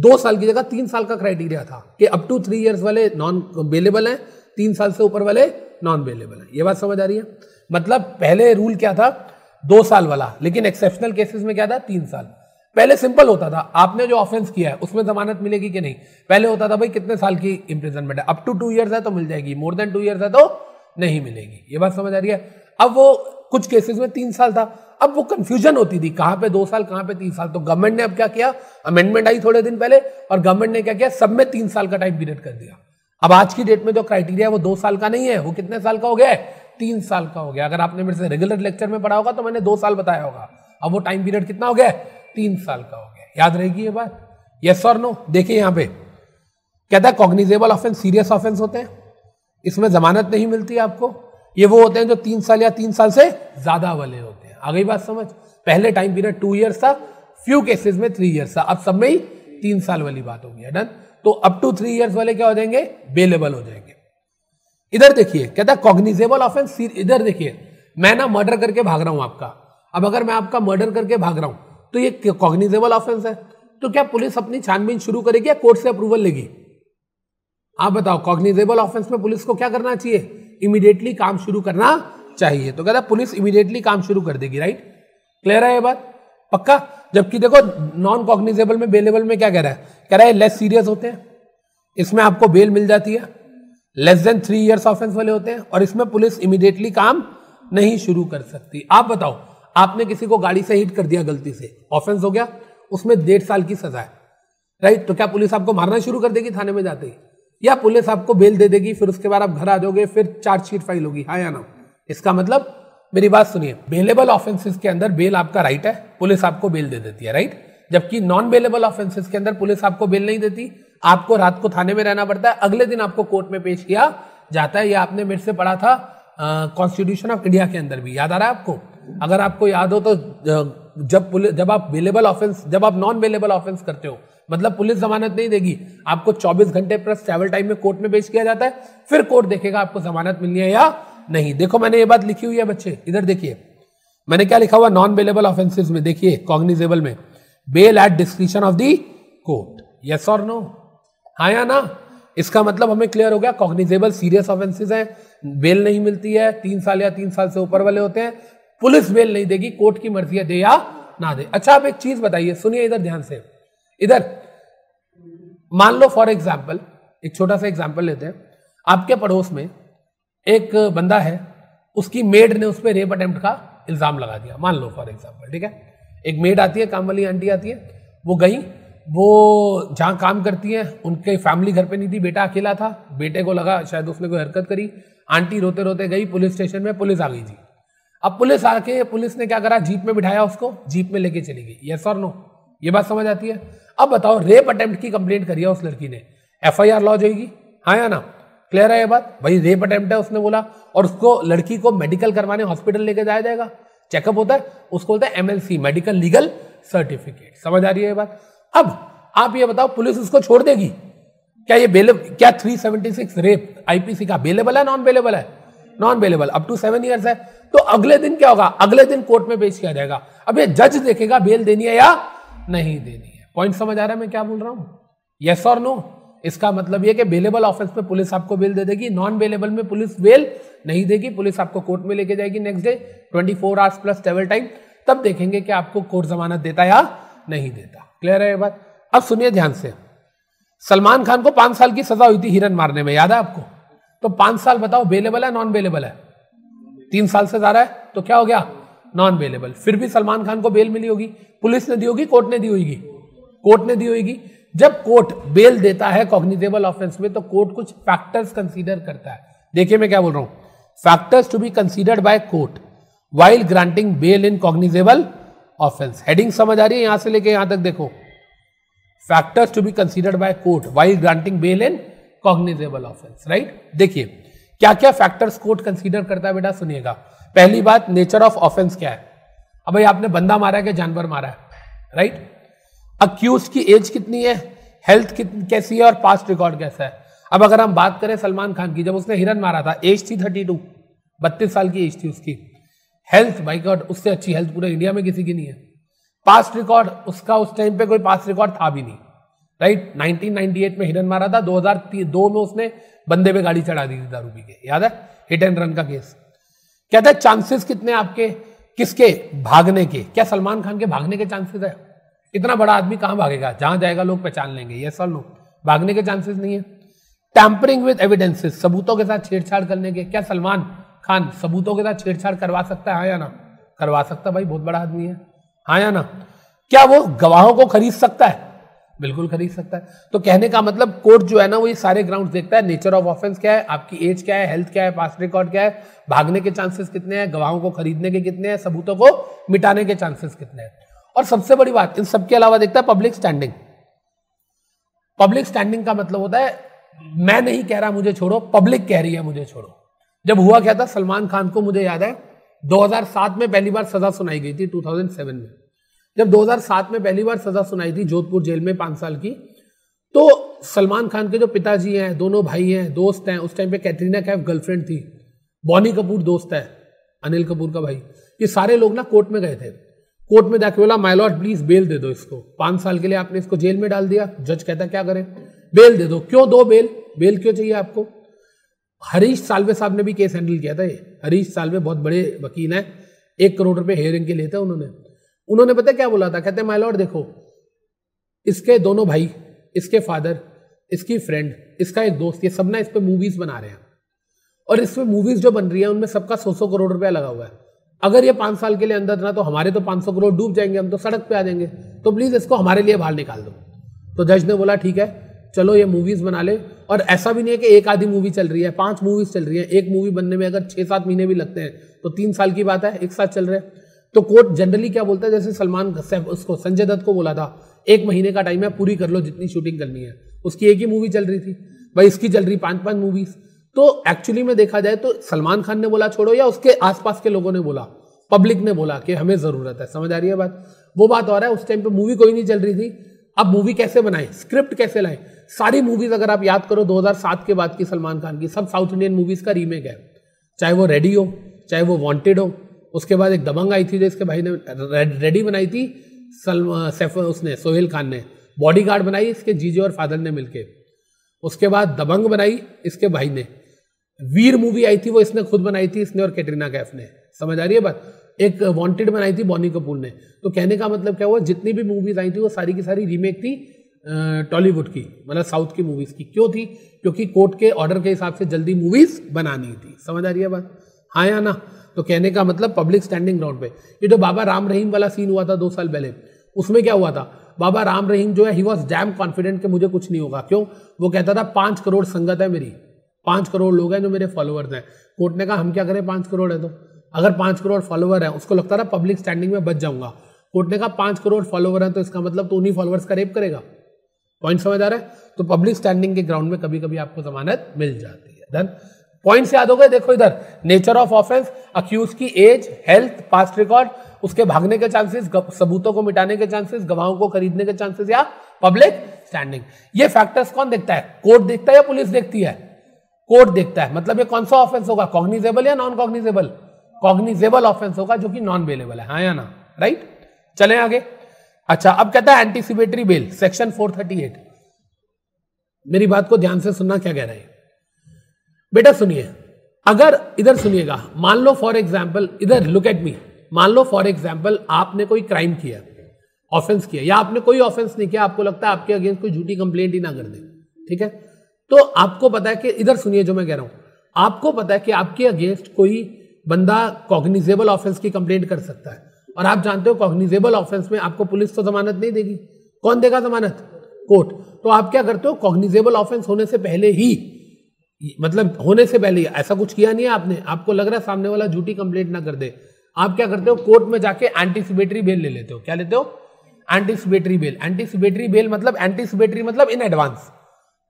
दो साल की जगह तीन साल का क्राइटेरिया था कि अप टू थ्री ईयर्स वाले नॉन बेलेबल हैं तीन साल से ऊपर वाले नॉन बेलेबल हैं ये बात समझ आ रही है मतलब पहले रूल क्या था दो साल वाला लेकिन एक्सेप्शनल केसेस में क्या था तीन साल पहले सिंपल होता था आपने जो ऑफेंस किया है उसमें जमानत मिलेगी कि नहीं पहले होता था भाई कितने साल की इंप्रिजनमेंट है अप टू टू ईयर्स है तो मिल जाएगी मोर देन टू ईयर्स है तो नहीं मिलेगी ये बात समझ आ रही है अब वो कुछ केसेस में तीन साल था अब वो कंफ्यूजन होती थी कहां पे दो साल कहां पे तीन साल तो गवर्नमेंट ने अब क्या किया अमेंडमेंट आई थोड़े दिन पहले और गवर्नमेंट ने क्या किया सब में तीन साल का टाइम पीरियड कर दिया अब आज की डेट में जो क्राइटेरिया है वो दो साल का नहीं है वो कितने साल का हो गया है तीन साल का हो गया अगर आपने मेरे से रेगुलर लेक्चर में पढ़ा होगा तो मैंने दो साल बताया होगा अब वो टाइम पीरियड कितना हो गया तीन साल का हो गया याद रहेगी ये बात यस और नो देखिए यहाँ पे कहता है कॉग्निजेबल ऑफेंस सीरियस ऑफेंस होते हैं इसमें जमानत नहीं मिलती आपको ये वो होते हैं जो तीन साल या तीन साल से ज्यादा वाले होते हैं आगे बात समझ पहले टाइम पीरियड टू ईयर्स था फ्यू केसेस में थ्री ईयर्स था अब सब में ही तीन साल वाली बात हो गई डन तो अप टू थ्री ईयर्स वाले क्या हो जाएंगे बेलेबल हो जाएंगे इधर देखिए कहता है कॉग्निजेबल ऑफेंस इधर देखिए मैं ना मर्डर करके भाग रहा हूं आपका अब अगर मैं आपका मर्डर करके भाग रहा हूं तो ये कॉग्निजेबल ऑफेंस है तो क्या पुलिस अपनी छानबीन शुरू करेगी या कोर्ट से अप्रूवल लेगी आप बताओ कॉग्निजेबल ऑफेंस में पुलिस को क्या करना चाहिए इमीडिएटली काम शुरू करना चाहिए तो कहता पुलिस इमीडिएटली काम शुरू कर देगी राइट क्लियर है ये बात पक्का जबकि देखो नॉन कॉग्निजेबल में बेलेबल में क्या कह रहा है कह रहा है लेस सीरियस होते हैं इसमें आपको बेल मिल जाती है less than three years offence वाले होते हैं और इसमें पुलिस इमीडिएटली काम नहीं शुरू कर सकती आप बताओ आपने किसी को गाड़ी से हिट कर दिया गलती से ऑफेंस हो गया उसमें डेढ़ साल की सजा है राइट तो क्या पुलिस आपको मारना शुरू कर देगी थाने में जाते ही या पुलिस आपको बेल दे देगी फिर उसके बाद आप घर आ जाओगे फिर चार्जशीट फाइल होगी हाँ या ना इसका मतलब मेरी बात सुनिए बेलेबल ऑफेंसेस के अंदर बेल आपका राइट है पुलिस आपको बेल दे देती है राइट जबकि नॉन बेलेबल ऑफेंसेस के अंदर पुलिस आपको बेल नहीं देती आपको रात को थाने में रहना पड़ता है अगले दिन आपको कोर्ट में पेश किया जाता है ये आपने मेरे से पढ़ा था कॉन्स्टिट्यूशन ऑफ इंडिया के अंदर भी याद आ रहा है आपको अगर आपको याद हो तो जब पुलिस जब आप अवेलेबल ऑफेंस जब आप नॉन अवेलेबल ऑफेंस करते हो मतलब पुलिस जमानत नहीं देगी आपको 24 घंटे प्लस ट्रेवल टाइम में कोर्ट में पेश किया जाता है फिर कोर्ट देखेगा आपको जमानत मिलनी है या नहीं देखो मैंने ये बात लिखी हुई है बच्चे इधर देखिए मैंने क्या लिखा हुआ नॉन अवेलेबल ऑफेंसेज में देखिए कॉग्निजेबल में bail at discretion of the court yes और नो हाँ या ना इसका मतलब हमें क्लियर हो गया कॉग्निजेबल सीरियस ऑफेंसेज हैं बेल नहीं मिलती है तीन साल या तीन साल से ऊपर वाले होते हैं पुलिस बेल नहीं देगी कोर्ट की मर्जी है दे या ना दे अच्छा आप एक चीज बताइए सुनिए इधर ध्यान से इधर मान लो फॉर एग्जाम्पल एक छोटा सा एग्जाम्पल लेते हैं आपके पड़ोस में एक बंदा है उसकी मेड ने उस पर रेप अटेम्प्ट का इल्ज़ाम लगा दिया मान लो फॉर एग्जाम्पल ठीक है एक मेड आती है काम वाली आंटी आती है वो गई वो जहाँ काम करती हैं उनके फैमिली घर पे नहीं थी बेटा अकेला था बेटे को लगा शायद उसने कोई हरकत करी आंटी रोते रोते गई पुलिस स्टेशन में पुलिस आ गई थी अब पुलिस आके पुलिस ने क्या करा जीप में बिठाया उसको जीप में लेके चली गई यस और नो ये बात समझ आती है अब बताओ रेप अटेम्प्ट की कंप्लेंट करी है उस लड़की ने एफ आई आर लॉज होगी हाँ या ना क्लियर है ये बात भाई रेप अटेम्प्ट है उसने बोला और उसको लड़की को मेडिकल करवाने हॉस्पिटल लेके जाया जाएगा चेकअप होता है उसको बोलता है एमएलसी मेडिकल लीगल सर्टिफिकेट समझ आ रही है ये बात अब आप ये बताओ पुलिस उसको छोड़ देगी क्या ये बेले क्या 376 रेप आईपीसी का बेलेबल है नॉन बेलेबल है non bailable up to seven years है तो अगले दिन क्या होगा अगले दिन कोर्ट में पेश किया जाएगा अब ये जज देखेगा बेल देनी है या नहीं देनी है पॉइंट समझ आ रहा है मैं क्या बोल रहा हूं यस और नो इसका मतलब यह कि बेलेबल ऑफेंस में पुलिस आपको बेल दे देगी नॉन बेलेबल में पुलिस बेल नहीं देगी पुलिस आपको कोर्ट में लेके जाएगी next day twenty four hours plus travel time तब देखेंगे कि आपको कोर्ट जमानत देता या नहीं देता क्लियर है ये बात अब सुनिए ध्यान से सलमान खान को पांच साल की सजा हुई थी हिरन मारने में याद है आपको तो पांच साल बताओ बेलेबल है नॉन बेलेबल है तीन साल से ज्यादा है तो क्या हो गया नॉन बेलेबल फिर भी सलमान खान को बेल मिली होगी पुलिस ने दी होगी कोर्ट ने दी होगी कोर्ट ने दी होगी जब कोर्ट बेल देता है कॉग्निटेबल ऑफेंस में तो कोर्ट कुछ फैक्टर्स कंसीडर करता है देखिए मैं क्या बोल रहा हूं factors to be considered by court while granting bail in cognizable offence heading समझ आ रही है यहां से लेके यहां तक देखो factors to be considered by court while granting bail and cognizable offence right देखिए क्या क्या फैक्टर्स कोर्ट कंसीडर करता है बेटा सुनिएगा पहली बात नेचर ऑफ ऑफेंस क्या है अब भाई आपने बंदा मारा है कि जानवर मारा है राइट अक्यूज की एज कितनी है हेल्थ कैसी है और पास्ट रिकॉर्ड कैसा है अब अगर हम बात करें सलमान खान की जब उसने हिरन मारा था एज थी थर्टी टू बत्तीस साल की एज थी उसकी हेल्थ बाई गॉड उससे अच्छी हेल्थ पूरे इंडिया में किसी की नहीं है पास्ट रिकॉर्ड उसका उस टाइम पे कोई पास्ट रिकॉर्ड था भी नहीं राइट right? 1998 में हिडन मारा था 2002 में उसने बंदे पे गाड़ी चढ़ा दी थी दारू पी के याद है हिट एंड रन का केस कहता है चांसेस कितने आपके किसके भागने के क्या सलमान खान के भागने के चांसेस है इतना बड़ा आदमी कहां भागेगा जहां जाएगा लोग पहचान लेंगे ये सर लोग भागने के चांसेस नहीं है टैंपरिंग विद एविडेंसेस सबूतों के साथ छेड़छाड़ करने के क्या सलमान खान सबूतों के साथ छेड़छाड़ करवा सकता है हाँ या ना करवा सकता भाई बहुत बड़ा आदमी है हाँ या ना क्या वो गवाहों को खरीद सकता है बिल्कुल खरीद सकता है तो कहने का मतलब कोर्ट जो है ना वो ये सारे ग्राउंड देखता है नेचर ऑफ ऑफेंस क्या है आपकी एज क्या है हेल्थ क्या है पास रिकॉर्ड क्या है भागने के चांसेस कितने हैं गवाहों को खरीदने के कितने हैं सबूतों को मिटाने के चांसेस कितने हैं और सबसे बड़ी बात इन सबके अलावा देखता है पब्लिक स्टैंडिंग पब्लिक स्टैंडिंग का मतलब होता है मैं नहीं कह रहा मुझे छोड़ो पब्लिक कह रही है मुझे छोड़ो जब हुआ क्या था सलमान खान को मुझे याद है 2007 में पहली बार सजा सुनाई गई थी 2007 में जब 2007 में पहली बार सजा सुनाई थी जोधपुर जेल में पांच साल की तो सलमान खान के जो पिताजी हैं दोनों भाई हैं दोस्त हैं उस टाइम पे कैटरीना कैफ गर्लफ्रेंड थी बॉनी कपूर दोस्त है अनिल कपूर का भाई ये सारे लोग ना कोर्ट में गए थे कोर्ट में जाके बोला माइलॉट प्लीज बेल दे दो इसको पांच साल के लिए आपने इसको जेल में डाल दिया जज कहता क्या करें बेल दे दो क्यों दो बेल बेल क्यों चाहिए आपको हरीश सालवे साहब ने भी केस हैंडल किया था ये हरीश सालवे बहुत बड़े वकील हैं एक करोड़ रुपए हेयरिंग के लिए थे उन्होंने उन्होंने पता क्या बोला था कहते माई लॉर्ड देखो इसके दोनों भाई इसके फादर इसकी फ्रेंड इसका एक दोस्त ये सब ना इस पर मूवीज बना रहे हैं और इसमें मूवीज जो बन रही है उनमें सबका सौ सौ करोड़ रुपया लगा हुआ है अगर ये पाँच साल के लिए अंदर ना तो हमारे तो पाँच सौ करोड़ डूब जाएंगे हम तो सड़क पे आ जाएंगे तो प्लीज़ इसको हमारे लिए बाहर निकाल दो तो जज ने बोला ठीक है चलो ये मूवीज़ बना ले और ऐसा भी नहीं है कि एक आधी मूवी चल रही है पांच मूवीज चल रही है एक मूवी बनने में अगर छह सात महीने भी लगते हैं तो तीन साल की बात है एक साथ चल रहे हैं तो कोर्ट जनरली क्या बोलता है जैसे सलमान उसको संजय दत्त को बोला था एक महीने का टाइम है पूरी कर लो जितनी शूटिंग करनी है उसकी एक ही मूवी चल रही थी भाई इसकी चल रही पांच पांच मूवीज तो एक्चुअली में देखा जाए तो सलमान खान ने बोला छोड़ो या उसके आसपास के लोगों ने बोला पब्लिक ने बोला कि हमें ज़रूरत है समझ आ रही है बात वो बात और है उस टाइम पे मूवी कोई नहीं चल रही थी अब मूवी कैसे बनाए स्क्रिप्ट कैसे लाएं सारी मूवीज अगर आप याद करो 2007 के बाद की सलमान खान की सब साउथ इंडियन मूवीज का रीमेक है चाहे वो रेडी हो चाहे वो वांटेड हो उसके बाद एक दबंग आई थी जो इसके भाई ने रेडी बनाई थी सलमा सैफ उसने सोहेल खान ने बॉडी गार्ड बनाई इसके जीजे और फादर ने मिलकर उसके बाद दबंग बनाई इसके भाई ने वीर मूवी आई थी वो इसने खुद बनाई थी इसने और कैटरीना कैफ ने समझ आ रही है बात एक वांटेड बनाई थी बॉनी कपूर ने तो कहने का मतलब क्या हुआ जितनी भी मूवीज आई थी वो सारी की सारी रीमेक थी टॉलीवुड की मतलब साउथ की मूवीज़ की क्यों थी क्योंकि कोर्ट के ऑर्डर के हिसाब से जल्दी मूवीज़ बनानी थी समझ आ रही है बात हाँ या ना तो कहने का मतलब पब्लिक स्टैंडिंग ग्राउंड पे ये जो बाबा राम रहीम वाला सीन हुआ था दो साल पहले उसमें क्या हुआ था बाबा राम रहीम जो है ही वॉज डैम कॉन्फिडेंट कि मुझे कुछ नहीं होगा क्यों वो कहता था पाँच करोड़ संगत है मेरी पाँच करोड़ लोग हैं जो मेरे फॉलोअर्स हैं कोर्ट ने कहा हम क्या करें पाँच करोड़ है तो अगर पाँच करोड़ फॉलोअर है उसको लगता था पब्लिक स्टैंडिंग में बच जाऊंगा कोर्ट ने कहा पाँच करोड़ फॉलोअर हैं तो इसका मतलब तो उन्हीं फॉलोअर्स का रेप करेगा पॉइंट समझ आ रहा है तो पब्लिक स्टैंडिंग के ग्राउंड में कभी कभी आपको जमानत मिल जाती है देन पॉइंट्स याद हो गए देखो इधर नेचर ऑफ ऑफेंस अक्यूज की एज हेल्थ पास्ट रिकॉर्ड उसके भागने के चांसेस सबूतों को मिटाने के चांसेस गवाहों को खरीदने के चांसेस या पब्लिक स्टैंडिंग ये फैक्टर्स कौन देखता है कोर्ट देखता है या पुलिस देखती है कोर्ट देखता है मतलब ये कौन सा ऑफेंस होगा कॉग्निजेबल या नॉन कॉग्निजेबल कॉग्निजेबल ऑफेंस होगा जो कि नॉन अवेलेबल है हाँ या ना राइट चले आगे अच्छा अब कहता है एंटीसिपेटरी बेल सेक्शन 438 मेरी बात को ध्यान से सुनना क्या कह रहे हैं बेटा सुनिए अगर इधर सुनिएगा मान लो फॉर एग्जाम्पल इधर लुक एट मी मान लो फॉर एग्जाम्पल आपने कोई क्राइम किया ऑफेंस किया या आपने कोई ऑफेंस नहीं किया आपको लगता है आपके अगेंस्ट कोई झूठी कंप्लेंट ही ना कर दे ठीक है तो आपको पता है कि इधर सुनिए जो मैं कह रहा हूं आपको पता है कि आपके अगेंस्ट कोई बंदा कॉग्निजेबल ऑफेंस की कंप्लेंट कर सकता है और आप जानते हो कॉग्निजेबल ऑफेंस में आपको पुलिस तो जमानत नहीं देगी कौन देगा जमानत कोर्ट तो आप क्या करते हो कॉग्निजेबल ऑफेंस होने से पहले ही मतलब होने से पहले ऐसा कुछ किया नहीं है आपने आपको लग रहा है सामने वाला झूठी कंप्लेंट ना कर दे आप क्या करते हो कोर्ट में जाके एंटीसिपेटरी बेल ले लेते हो क्या लेते हो एंटीसिपेटरी बेल एंटीसिपेटरी बेल मतलब एंटीसिपेटरी मतलब इन एडवांस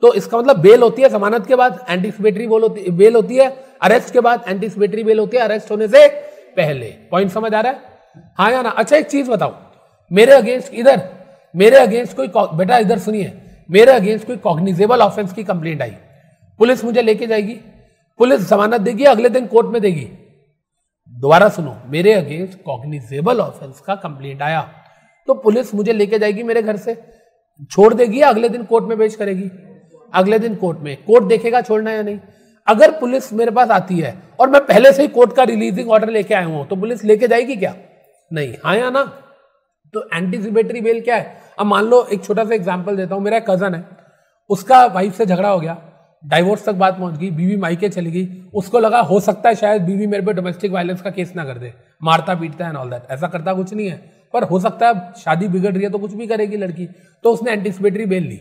तो इसका मतलब बेल होती है जमानत के बाद एंटीसिपेटरी बेल होती बेल होती है अरेस्ट के बाद एंटीसिपेटरी बेल होती है अरेस्ट होने से पहले पॉइंट समझ आ रहा है हाँ या ना अच्छा एक चीज बताओ मेरे अगेंस्ट इधर मेरे अगेंस्ट कोई बेटा इधर सुनिए मेरे अगेंस्ट कोई कॉग्निजेबल ऑफेंस की कंप्लेंट आई पुलिस मुझे लेके जाएगी पुलिस जमानत देगी अगले दिन कोर्ट में देगी दोबारा सुनो मेरे अगेंस्ट कॉग्निजेबल ऑफेंस का कंप्लेंट आया तो पुलिस मुझे लेके जाएगी मेरे घर से छोड़ देगी अगले दिन कोर्ट में पेश करेगी अगले दिन कोर्ट में कोर्ट देखेगा छोड़ना या नहीं अगर पुलिस मेरे पास आती है और मैं पहले से ही कोर्ट का रिलीजिंग ऑर्डर लेके आया हूं तो पुलिस लेके जाएगी क्या नहीं आया हाँ ना तो एंटीसिपेटरी बेल क्या है अब मान लो एक छोटा सा एग्जाम्पल देता हूँ मेरा कज़न है उसका वाइफ से झगड़ा हो गया डाइवोर्स तक बात पहुंच गई बीवी माइके चली गई उसको लगा हो सकता है शायद बीवी मेरे पे डोमेस्टिक वायलेंस का केस ना कर दे मारता पीटता है एंड ऑल दैट ऐसा करता कुछ नहीं है पर हो सकता है शादी बिगड़ रही है तो कुछ भी करेगी लड़की तो उसने एंटीसिपेटरी बेल ली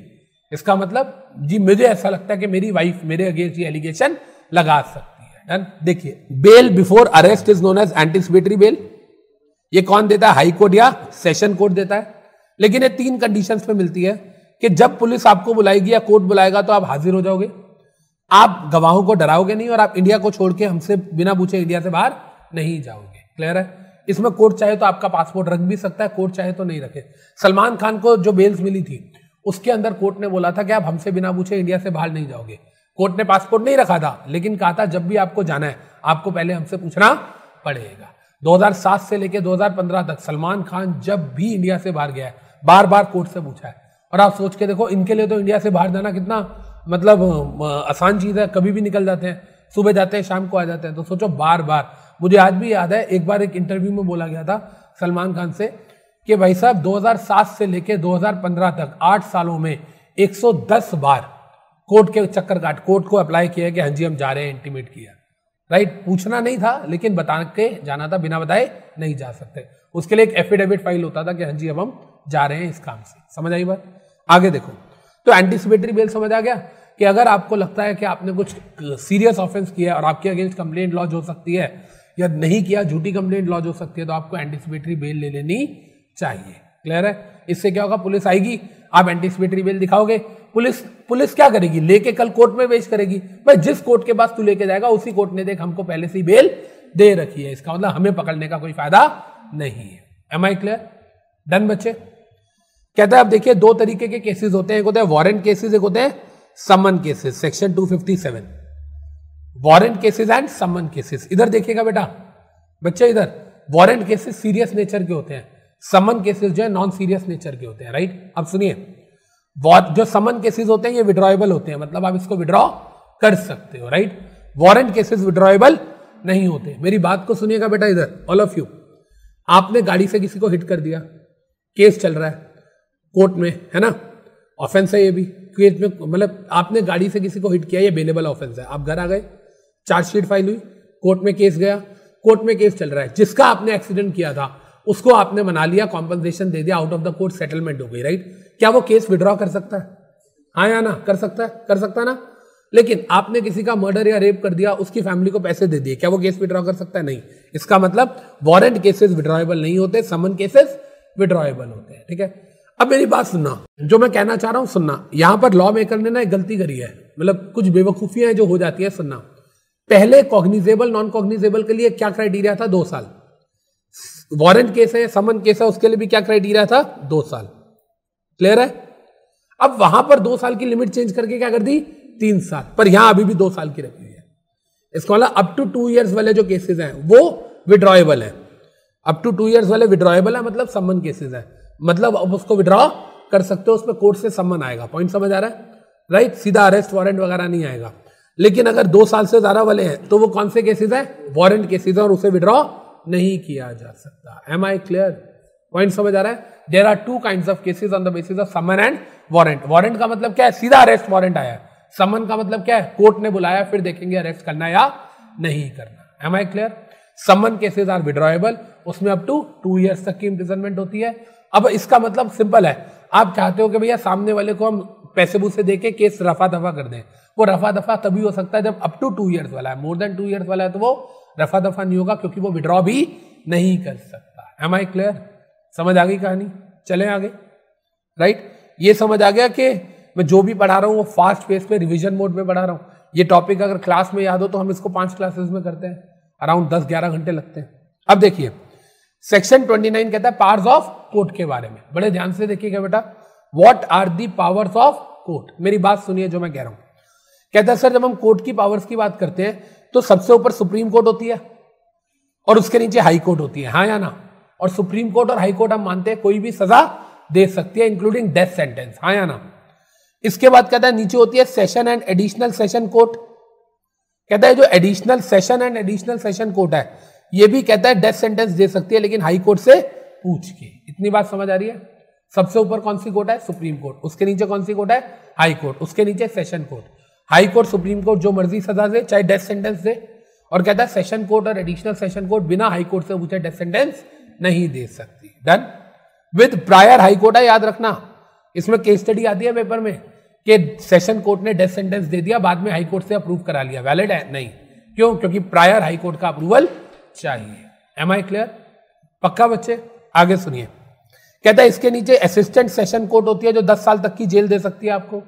इसका मतलब जी मुझे ऐसा लगता है कि मेरी वाइफ मेरे अगेंस्ट ये एलिगेशन लगा सकती है देखिए bail before arrest is known as anticipatory bail ये कौन देता है हाई कोर्ट या सेशन कोर्ट देता है लेकिन ये तीन कंडीशंस पे मिलती है कि जब पुलिस आपको बुलाएगी या कोर्ट बुलाएगा तो आप हाजिर हो जाओगे आप गवाहों को डराओगे नहीं और आप इंडिया को छोड़ के हमसे बिना पूछे इंडिया से बाहर नहीं जाओगे क्लियर है इसमें कोर्ट चाहे तो आपका पासपोर्ट रख भी सकता है कोर्ट चाहे तो नहीं रखे सलमान खान को जो बेल्स मिली थी उसके अंदर कोर्ट ने बोला था कि आप हमसे बिना पूछे इंडिया से बाहर नहीं जाओगे कोर्ट ने पासपोर्ट नहीं रखा था लेकिन कहा था जब भी आपको जाना है आपको पहले हमसे पूछना पड़ेगा 2007 से लेकर 2015 तक सलमान खान जब भी इंडिया से बाहर गया है बार बार कोर्ट से पूछा है और आप सोच के देखो इनके लिए तो इंडिया से बाहर जाना कितना मतलब आसान चीज़ है कभी भी निकल जाते हैं सुबह जाते हैं शाम को आ जाते हैं तो सोचो बार बार मुझे आज भी याद है एक बार एक इंटरव्यू में बोला गया था सलमान खान से कि भाई साहब 2007 से लेकर 2015 तक आठ सालों में 110 बार कोर्ट के चक्कर काट कोर्ट को अप्लाई किया कि हाँ जी हम जा रहे हैं इंटीमेट किया राइट right? पूछना नहीं था लेकिन बता के जाना था बिना बताए नहीं जा सकते उसके लिए एक एफिडेविट फाइल होता था कि हाँ जी अब हम जा रहे हैं इस काम से समझ आई बात आगे देखो तो एंटीसिपेटरी बेल समझ आ गया कि अगर आपको लगता है कि आपने कुछ सीरियस ऑफेंस किया है और आपके अगेंस्ट कंप्लेंट लॉज हो सकती है या नहीं किया झूठी कंप्लेंट लॉज हो सकती है तो आपको एंटीसिपेटरी बेल ले लेनी चाहिए क्लियर है इससे क्या होगा पुलिस आएगी आप एंटीसिपेटरी बेल दिखाओगे पुलिस पुलिस क्या करेगी लेके कल कोर्ट में पेश करेगी भाई जिस कोर्ट के पास तू लेके जाएगा उसी कोर्ट ने देख हमको पहले से ही बेल दे रखी है इसका मतलब हमें पकड़ने का कोई फायदा नहीं है एम आई क्लियर डन बच्चे कहता है आप देखिए दो तरीके के केसेस होते हैं एक होते हैं वारंट केसेस एक होते हैं summon cases section 257 warrant cases and summon cases इधर देखिएगा बेटा बच्चे इधर वारंट केसेस सीरियस नेचर के होते हैं समन केसेस जो है नॉन सीरियस नेचर के होते हैं राइट अब सुनिए बहुत जो समन केसेस होते हैं ये विड्रॉएबल होते हैं मतलब आप इसको विड्रॉ कर सकते हो राइट वॉरेंट केसेस विड्रॉएबल नहीं होते मेरी बात को सुनिएगा बेटा इधर ऑल ऑफ यू आपने गाड़ी से किसी को हिट कर दिया केस चल रहा है कोर्ट में है ना ऑफेंस है ये भी केस में मतलब आपने गाड़ी से किसी को हिट किया ये अवेलेबल ऑफेंस है आप घर आ गए चार्जशीट फाइल हुई कोर्ट में केस गया कोर्ट में केस चल रहा है जिसका आपने एक्सीडेंट किया था उसको आपने बना लिया कॉम्पनसेशन दे दिया out of the court settlement हो गई राइट क्या वो केस विड्रॉ कर सकता है हाँ या ना कर सकता है कर सकता है ना लेकिन आपने किसी का मर्डर या रेप कर दिया उसकी फैमिली को पैसे दे दिए क्या वो केस विड्रॉ कर सकता है नहीं इसका मतलब वारंट केसेस विड्रॉएबल नहीं होते समन केसेस विड्रॉएबल होते हैं ठीक है अब मेरी बात सुनना जो मैं कहना चाह रहा हूं सुनना यहां पर लॉ मेकर ने ना एक गलती करी है मतलब कुछ बेवकूफियां जो हो जाती है सुनना पहले कॉग्निजेबल नॉन कॉग्निजेबल के लिए क्या क्राइटेरिया था दो साल वारंट केस है समन केस है उसके लिए भी क्या क्राइटेरिया था दो साल क्लियर है अब वहां पर दो साल की लिमिट चेंज करके क्या कर दी तीन साल पर यहां अभी भी दो साल की रखी हुई है इसका मतलब अप टू टू ईयर्स वाले जो केसेस हैं वो विड्रॉएबल है अप टू टू ईयर्स वाले विड्रॉएबल है मतलब समन केसेस है मतलब अब उसको विड्रॉ कर सकते हो उसमें कोर्ट से सम्मन आएगा पॉइंट समझ आ रहा है राइट right? सीधा अरेस्ट वारंट वगैरह नहीं आएगा लेकिन अगर दो साल से ज्यादा वाले हैं तो वो कौन से केसेस है वारंट केसेस है और उसे विड्रॉ नहीं किया जा सकता एम आई क्लियर पॉइंट समझ आ रहा है there are two kind of cases on the basis of summon and warrant warrant का मतलब क्या है सीधा अरेस्ट वारंट आया समन का मतलब क्या है कोर्ट ने बुलाया फिर देखेंगे अरेस्ट करना या नहीं करना am I clear summon cases are withdrawable उसमें अप टू टू ईयर्स तक की इम्प्रिजनमेंट होती है अब इसका मतलब सिंपल है आप चाहते हो कि भैया सामने वाले को हम पैसे बूसे दे के केस रफा दफा कर दें वो रफा दफा तभी हो सकता है जब अप टू टू ईयर्स वाला है मोर देन टू ईयर्स वाला है तो वो रफा दफा नहीं होगा क्योंकि वो विड्रॉ भी नहीं कर सकता एम आई क्लियर समझ आ गई कहानी चले आगे राइट ये समझ आ गया कि मैं जो भी पढ़ा रहा हूँ वो फास्ट पेस में रिविजन मोड में पढ़ा रहा हूँ ये टॉपिक अगर क्लास में याद हो तो हम इसको पांच क्लासेस में करते हैं अराउंड दस ग्यारह घंटे लगते हैं अब देखिए सेक्शन ट्वेंटी नाइन कहता है पावर्स ऑफ कोर्ट के बारे में बड़े ध्यान से देखिएगा बेटा what are the powers of court मेरी बात सुनिए जो मैं कह रहा हूं कहता है सर जब हम कोर्ट की पावर्स की बात करते हैं तो सबसे ऊपर सुप्रीम कोर्ट होती है और उसके नीचे हाई कोर्ट होती है हाँ या ना और सुप्रीम कोर्ट और हाई कोर्ट हम मानते हैं कोई भी सजा दे सकती है इंक्लूडिंग डेथ सेंटेंस हाँ या ना इसके बाद कहता है नीचे होती है session and additional session court कहता है जो additional session and additional session court है यह भी कहता है डेथ सेंटेंस दे सकती है लेकिन हाई कोर्ट से पूछ के इतनी बात समझ आ रही है सबसे ऊपर कौन सी कोर्ट है सुप्रीम कोर्ट उसके नीचे कौन सी कोर्ट है हाई कोर्ट उसके नीचे session court high court supreme court जो मर्जी सजा दे चाहे डेथ सेंटेंस दे और कहता है सेशन कोर्ट और एडिशनल सेशन कोर्ट बिना हाई कोर्ट से पूछे डेथ सेंटेंस नहीं दे सकती done with prior high court है याद रखना इसमें केस स्टडी आती है पेपर में कि सेशन कोर्ट ने डेथ सेंटेंस दे दिया बाद में हाई कोर्ट से अप्रूव करा लिया वैलिड है नहीं क्यों क्योंकि प्रायर हाई कोर्ट का अप्रूवल चाहिए एम आई क्लियर पक्का बच्चे आगे सुनिए कहता है इसके नीचे असिस्टेंट सेशन कोर्ट होती है जो दस साल तक की जेल दे सकती है आपको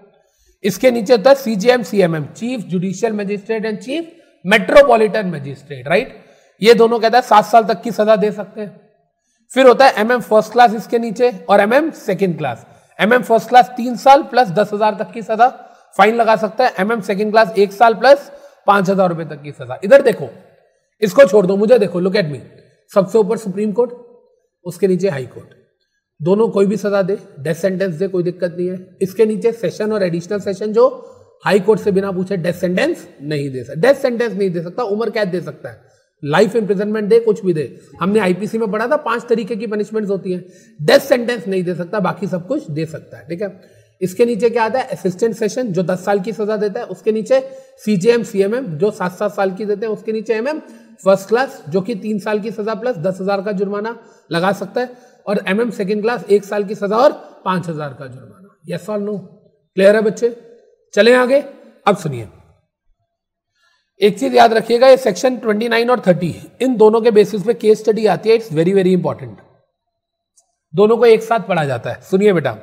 इसके नीचे होता है CGM CMM chief judicial magistrate and chief metropolitan magistrate right ये दोनों कहता है सात साल तक की सजा दे सकते हैं फिर होता है एमएम फर्स्ट क्लास इसके नीचे और MM second class MM first class तीन साल प्लस दस हजार तक की सजा फाइन लगा सकता है एमएम सेकंड क्लास एक साल प्लस पांच हजार रुपए तक की सजा इधर देखो इसको छोड़ दो मुझे देखो लुक एट मी सबसे ऊपर सुप्रीम कोर्ट उसके नीचे हाई कोर्ट दोनों कोई भी सजा दे डेथ सेंटेंस दे कोई दिक्कत नहीं है इसके नीचे सेशन और एडिशनल सेशन जो हाई कोर्ट से बिना पूछे डेथ सेंटेंस नहीं दे सकता डेथ सेंटेंस नहीं दे सकता उम्र कैद दे सकता है लाइफ इंप्रिजनमेंट दे कुछ भी दे हमने आईपीसी में पढ़ा था पांच तरीके की पनिशमेंट होती है डेथ सेंटेंस नहीं दे सकता बाकी सब कुछ दे सकता है ठीक है इसके नीचे क्या आता है असिस्टेंट सेशन जो दस साल की सजा देता है उसके नीचे सीजेएम सीएमएम जो सात सात साल की देते हैं उसके नीचे एमएम फर्स्ट क्लास जो कि तीन साल की सजा प्लस दस हजार का जुर्माना लगा सकता है और एम एम सेकेंड क्लास एक साल की सजा और पांच हजार का जुर्माना यस और नो क्लियर है बच्चे चले आगे अब सुनिए एक चीज याद रखिएगा ये सेक्शन 29 और 30 इन दोनों के बेसिस पे केस स्टडी आती है इट्स वेरी वेरी इंपॉर्टेंट दोनों को एक साथ पढ़ा जाता है सुनिए बेटा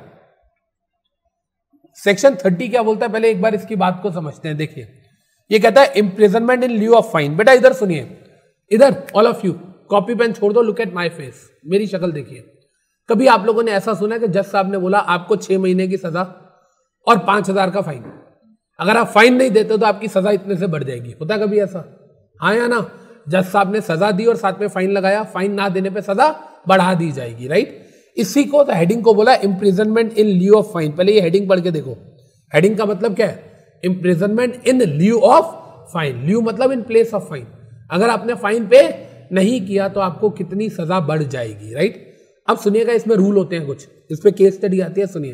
सेक्शन 30 क्या बोलता है पहले एक बार इसकी बात को समझते हैं देखिए ये कहता है imprisonment in lieu of fine बेटा इधर सुनिए इधर all of you copy pen छोड़ दो लुक एट माई फेस मेरी शक्ल देखिए कभी आप लोगों ने ऐसा सुना कि जज साहब ने बोला आपको छह महीने की सजा और पांच हजार का फाइन अगर आप फाइन नहीं देते तो आपकी सजा इतने से बढ़ जाएगी होता कभी ऐसा हाँ या ना जज साहब ने सजा दी और साथ में फाइन लगाया फाइन ना देने पर सजा बढ़ा दी जाएगी राइट इसी को तो हेडिंग को बोला imprisonment in lieu of fine पहले ये हेडिंग पढ़ के देखो हेडिंग का मतलब क्या है imprisonment in lieu of fine lieu मतलब इन प्लेस ऑफ फाइन अगर आपने फाइन पे नहीं किया तो आपको कितनी सजा बढ़ जाएगी राइट अब सुनिएगा इसमें रूल होते हैं कुछ इस पर केस स्टडी आती है सुनिए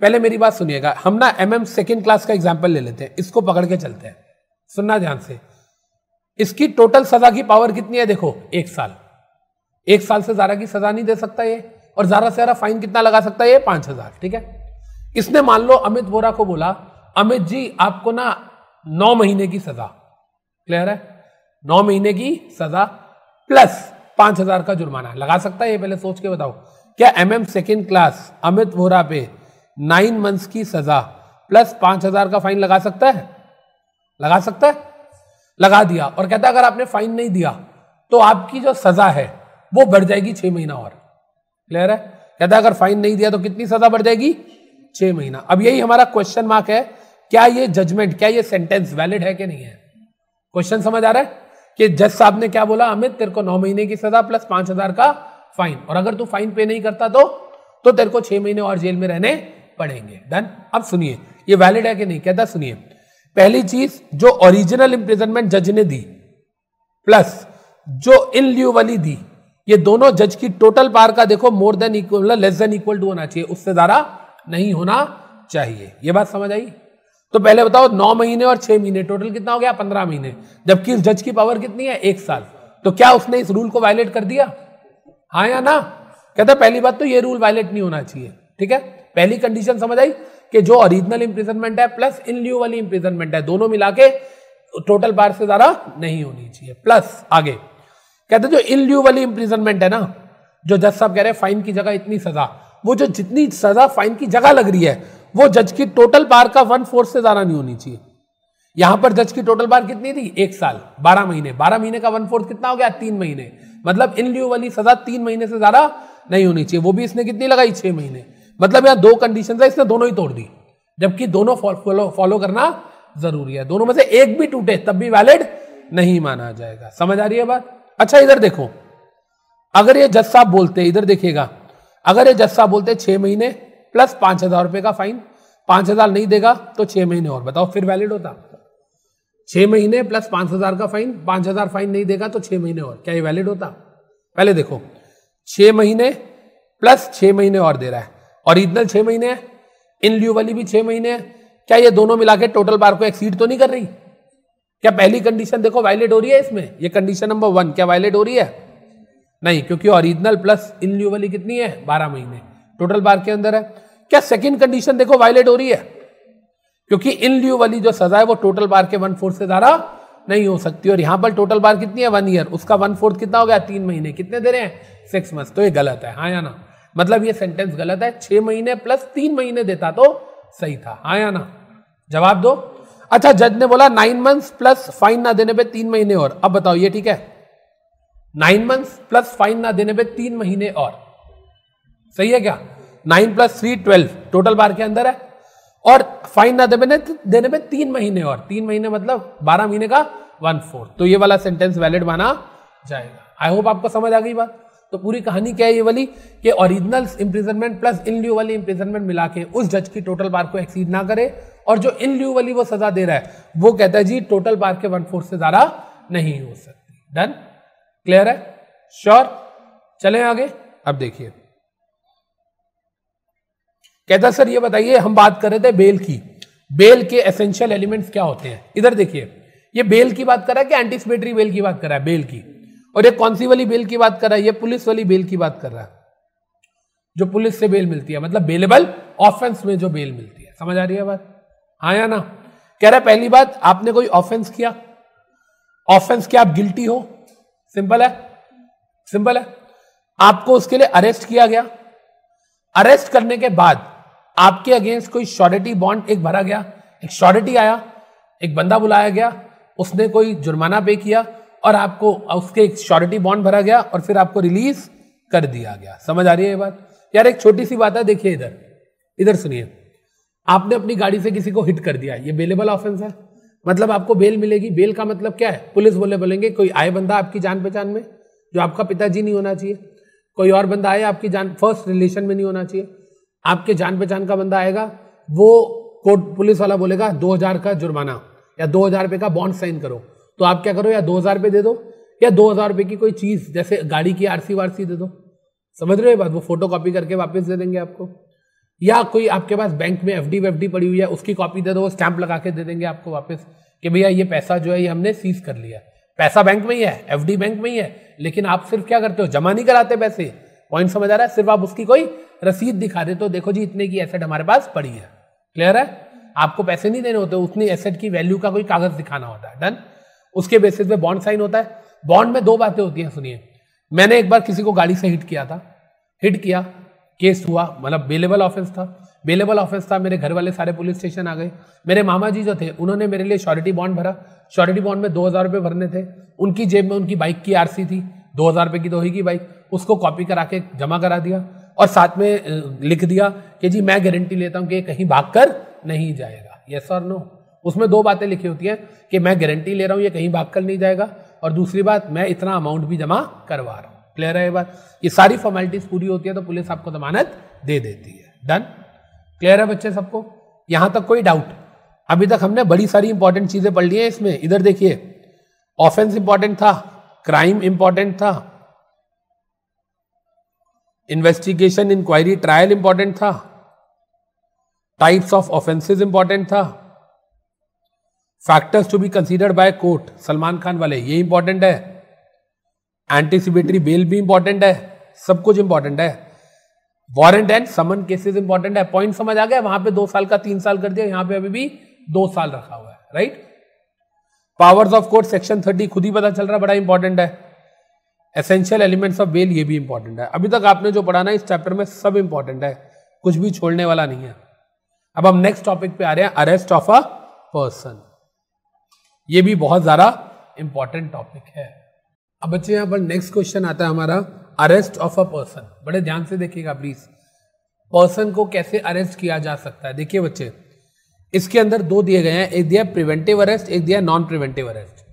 पहले मेरी बात सुनिएगा हम ना एम एम सेकेंड क्लास का एग्जाम्पल ले लेते हैं इसको पकड़ के चलते हैं सुनना ध्यान से इसकी टोटल सजा की पावर कितनी है देखो एक साल एक साल से ज्यादा की सजा नहीं दे सकता ये और ज्यादा से ज्यादा फाइन कितना लगा सकता है ये पांच हज़ार ठीक है इसने मान लो अमित बोरा को बोला अमित जी आपको ना नौ महीने की सजा क्लियर है नौ महीने की सजा प्लस पांच हजार का जुर्माना लगा सकता है ये पहले सोच के बताओ क्या M M second class Amit Vora पे नाइन मंथ्स की सजा प्लस पांच हजार का फाइन लगा सकता है लगा सकता है लगा दिया और कहता है अगर आपने फाइन नहीं दिया तो आपकी जो सजा है वो बढ़ जाएगी छह महीना और क्लियर है कहता है अगर फाइन नहीं दिया तो कितनी सजा बढ़ जाएगी छह महीना अब यही हमारा क्वेश्चन मार्क है क्या ये जजमेंट क्या ये सेंटेंस वैलिड है कि नहीं है क्वेश्चन समझ आ रहा है कि जज साहब ने क्या बोला अमित तेरे को नौ महीने की सजा प्लस पांच हजार का फाइन और अगर तू फाइन पे नहीं करता तो तो तेरे को छह महीने और जेल में रहने पड़ेंगे डन अब सुनिए ये वैलिड है कि नहीं कहता सुनिए पहली चीज जो ओरिजिनल इंप्रिजनमेंट जज ने दी प्लस जो इन ल्यू वाली दी ये दोनों जज की टोटल पार का देखो more than equal less than equal to होना चाहिए उससे ज्यादा नहीं होना चाहिए ये बात समझ आई तो पहले बताओ नौ महीने और छह महीने टोटल कितना हो गया पंद्रह महीने जबकि इस जज की पावर कितनी है एक साल तो क्या उसने इस रूल को वायलेट कर दिया हाँ या ना कहता पहली बात तो ये रूल वायलेट नहीं होना चाहिए ठीक है पहली कंडीशन समझ आई कि जो ओरिजिनल इंप्रिजनमेंट है प्लस इन ल्यू वाली इंप्रिजनमेंट है दोनों मिला के टोटल बार से ज्यादा नहीं होनी चाहिए प्लस आगे कहते जो इन ल्यू वाली इंप्रिजनमेंट है ना जो जज साहब कह रहे हैं फाइन की जगह इतनी सजा वो जो जितनी सजा फाइन की जगह लग रही है वो जज की टोटल बार का वन फोर्थ से ज्यादा नहीं होनी चाहिए यहां पर जज की टोटल बार कितनी थी एक साल बारह महीने बारह महीने का वन फोर्थ कितना हो गया तीन महीने मतलब इन लियो वाली सजा तीन महीने से ज्यादा नहीं होनी चाहिए वो भी इसने कितनी लगाई छह महीने मतलब यहां दो कंडीशन है इसने दोनों ही तोड़ दी जबकि दोनों फॉलो फॉलो करना जरूरी है दोनों में से एक भी टूटे तब भी वैलिड नहीं माना जाएगा समझ आ रही है बात अच्छा इधर देखो अगर ये जज साहब बोलते इधर देखिएगा अगर ये जज साहब बोलते छह महीने प्लस पांच हजार रुपए का फाइन पांच हजार नहीं देगा तो छह महीने और बताओ फिर वैलिड होता छह महीने प्लस पांच हजार का फाइन पांच हजार फाइन नहीं देगा तो छह महीने और क्या ये वैलिड होता पहले देखो छह महीने प्लस छह महीने और दे रहा है ओरिजिनल छह महीने इन ल्यू वाली भी छह महीने क्या ये दोनों मिला के टोटल बार को एक्सीड तो नहीं कर रही क्या पहली कंडीशन देखो वायलेट हो रही है इसमें ये कंडीशन नंबर वन क्या वायलेट हो रही है नहीं क्योंकि ओरिजिनल प्लस इन ल्यू वाली कितनी है बारह महीने टोटल बार के अंदर है क्या सेकंड कंडीशन देखो वायलेट हो रही है क्योंकि इन ल्यू वाली जो सजा है वो टोटल बार के वन फोर्थ से ज्यादा नहीं हो सकती और यहां पर टोटल बार कितनी है वन ईयर उसका वन फोर्थ कितना हो गया तीन महीने कितने दे रहे हैं सिक्स मंथ तो ये गलत है हाँ या ना मतलब ये सेंटेंस गलत है छह महीने प्लस तीन महीने देता तो सही था हाँ या ना जवाब दो अच्छा जज ने बोला नाइन मंथ्स प्लस फाइन ना देने पे तीन महीने और अब बताओ ये ठीक है नाइन मंथ्स प्लस फाइन ना देने पे तीन महीने और सही है क्या nine plus three twelve total bar के अंदर है और फाइन ना देने देने में तीन महीने और तीन महीने मतलब बारह महीने का वन फोर्थ तो ये वाला सेंटेंस वैलिड माना जाएगा आई होप आपको समझ आ गई बात तो पूरी कहानी क्या है ये वाली कि original imprisonment plus in lieu वाली इम्प्रिजनमेंट मिला के उस जज की टोटल बार को एक्सीड ना करे और जो इन ल्यू वाली वो सजा दे रहा है वो कहता है जी टोटल बार के वन फोर्थ से ज्यादा नहीं हो सकती डन क्लियर है श्योर चले आगे अब देखिए कहता सर ये बताइए हम बात कर रहे थे बेल की बेल के एसेंशियल एलिमेंट्स क्या होते हैं इधर देखिए ये बेल की बात कर रहा है कि एंटीसिपेटरी बेल की बात कर रहा है बेल की और ये कौन सी वाली बेल की बात कर रहा है ये पुलिस वाली बेल की बात कर रहा है जो पुलिस से बेल मिलती है मतलब बेलेबल ऑफेंस में जो बेल मिलती है समझ आ रही है बात हाँ या ना कह रहा है पहली बात आपने कोई ऑफेंस किया ऑफेंस क्या आप गिल्टी हो सिंपल है सिंपल है आपको उसके लिए अरेस्ट किया गया अरेस्ट करने के बाद आपके अगेंस्ट कोई श्योरिटी बॉन्ड एक भरा गया एक श्योरिटी आया एक बंदा बुलाया गया उसने कोई जुर्माना पे किया और आपको उसके एक श्योरिटी बॉन्ड भरा गया और फिर आपको रिलीज कर दिया गया समझ आ रही है ये बात यार एक छोटी सी बात है देखिए इधर इधर सुनिए आपने अपनी गाड़ी से किसी को हिट कर दिया ये बेलेबल ऑफेंस है मतलब आपको बेल मिलेगी बेल का मतलब क्या है पुलिस बोले बोलेंगे कोई आए बंदा आपकी जान पहचान में जो आपका पिताजी नहीं होना चाहिए कोई और बंदा आए आपकी जान फर्स्ट रिलेशन में नहीं होना चाहिए आपके जान पहचान का बंदा आएगा वो कोर्ट पुलिस वाला बोलेगा दो हजार का जुर्माना या दो हजार रुपये का बॉन्ड साइन करो तो आप क्या करो या दो हजार रुपये दे दो या दो हजार रुपये की कोई चीज़ जैसे गाड़ी की आरसी वारसी दे दो समझ रहे हो बात वो फोटो कॉपी करके वापस दे देंगे आपको या कोई आपके पास बैंक में एफ डी वेफ डी पड़ी हुई है उसकी कॉपी दे दो स्टैंप लगा के दे देंगे आपको वापस कि भैया ये पैसा जो है ये हमने सीज कर लिया पैसा बैंक में ही है एफ बैंक में ही है लेकिन आप सिर्फ क्या करते हो जमा नहीं कराते पैसे पॉइंट समझ आ रहा है सिर्फ आप उसकी कोई रसीद दिखा देते हो देखो जी इतने की एसेट हमारे पास पड़ी है क्लियर है आपको पैसे नहीं देने होते उतनी एसेट की वैल्यू का कोई कागज दिखाना होता है डन उसके बेसिस पे बॉन्ड साइन होता है बॉन्ड में दो बातें होती हैं सुनिए मैंने एक बार किसी को गाड़ी से हिट किया था हिट किया केस हुआ मतलब बेलेबल ऑफेंस था बेलेबल ऑफेंस था मेरे घर वाले सारे पुलिस स्टेशन आ गए मेरे मामा जी जो थे उन्होंने मेरे लिए श्योरिटी बॉन्ड भरा श्योरिटी बॉन्ड में दो हज़ार रुपये भरने थे उनकी जेब में उनकी बाइक की आरसी थी दो हज़ार रुपये की तो होगी बाइक उसको कॉपी करा के जमा करा दिया और साथ में लिख दिया कि जी मैं गारंटी लेता हूँ कि कहीं भाग कर नहीं जाएगा यस और नो उसमें दो बातें लिखी होती हैं कि मैं गारंटी ले रहा हूँ ये कहीं भाग कर नहीं जाएगा और दूसरी बात मैं इतना अमाउंट भी जमा करवा रहा हूँ क्लियर है ये बात ये सारी फॉर्मेलिटीज पूरी होती है तो पुलिस आपको जमानत दे देती है डन क्लियर है बच्चे सबको यहाँ तक कोई डाउट अभी तक हमने बड़ी सारी इंपॉर्टेंट चीज़ें पढ़ ली हैं इसमें इधर देखिए ऑफेंस इंपॉर्टेंट था क्राइम इंपॉर्टेंट था इन्वेस्टिगेशन इंक्वायरी ट्रायल इंपॉर्टेंट था टाइप्स ऑफ ऑफेंसेस इंपॉर्टेंट था factors to be considered by court Salman Khan वाले ये इंपॉर्टेंट है एंटीसिपेटरी बेल भी इंपॉर्टेंट है सब कुछ इंपॉर्टेंट है warrant and summon cases important है पॉइंट समझ आ गया वहां पे दो साल का तीन साल कर दिया यहां पे अभी भी दो साल रखा हुआ है right powers of court section thirty खुद ही पता चल रहा है बड़ा इंपॉर्टेंट है एसेंशियल एलिमेंट्स ऑफ बेल ये भी इंपॉर्टेंट है अभी तक आपने जो पढ़ा ना इस चैप्टर में सब इंपॉर्टेंट है कुछ भी छोड़ने वाला नहीं है अब हम नेक्स्ट टॉपिक पे आ रहे हैं अरेस्ट ऑफ अ पर्सन ये भी बहुत ज्यादा इंपॉर्टेंट टॉपिक है अब बच्चे यहां पर नेक्स्ट क्वेश्चन आता है हमारा अरेस्ट ऑफ अ पर्सन बड़े ध्यान से देखिएगा प्लीज पर्सन को कैसे अरेस्ट किया जा सकता है देखिए बच्चे इसके अंदर दो दिए गए हैं एक दिया प्रिवेंटिव अरेस्ट एक दिया non preventive arrest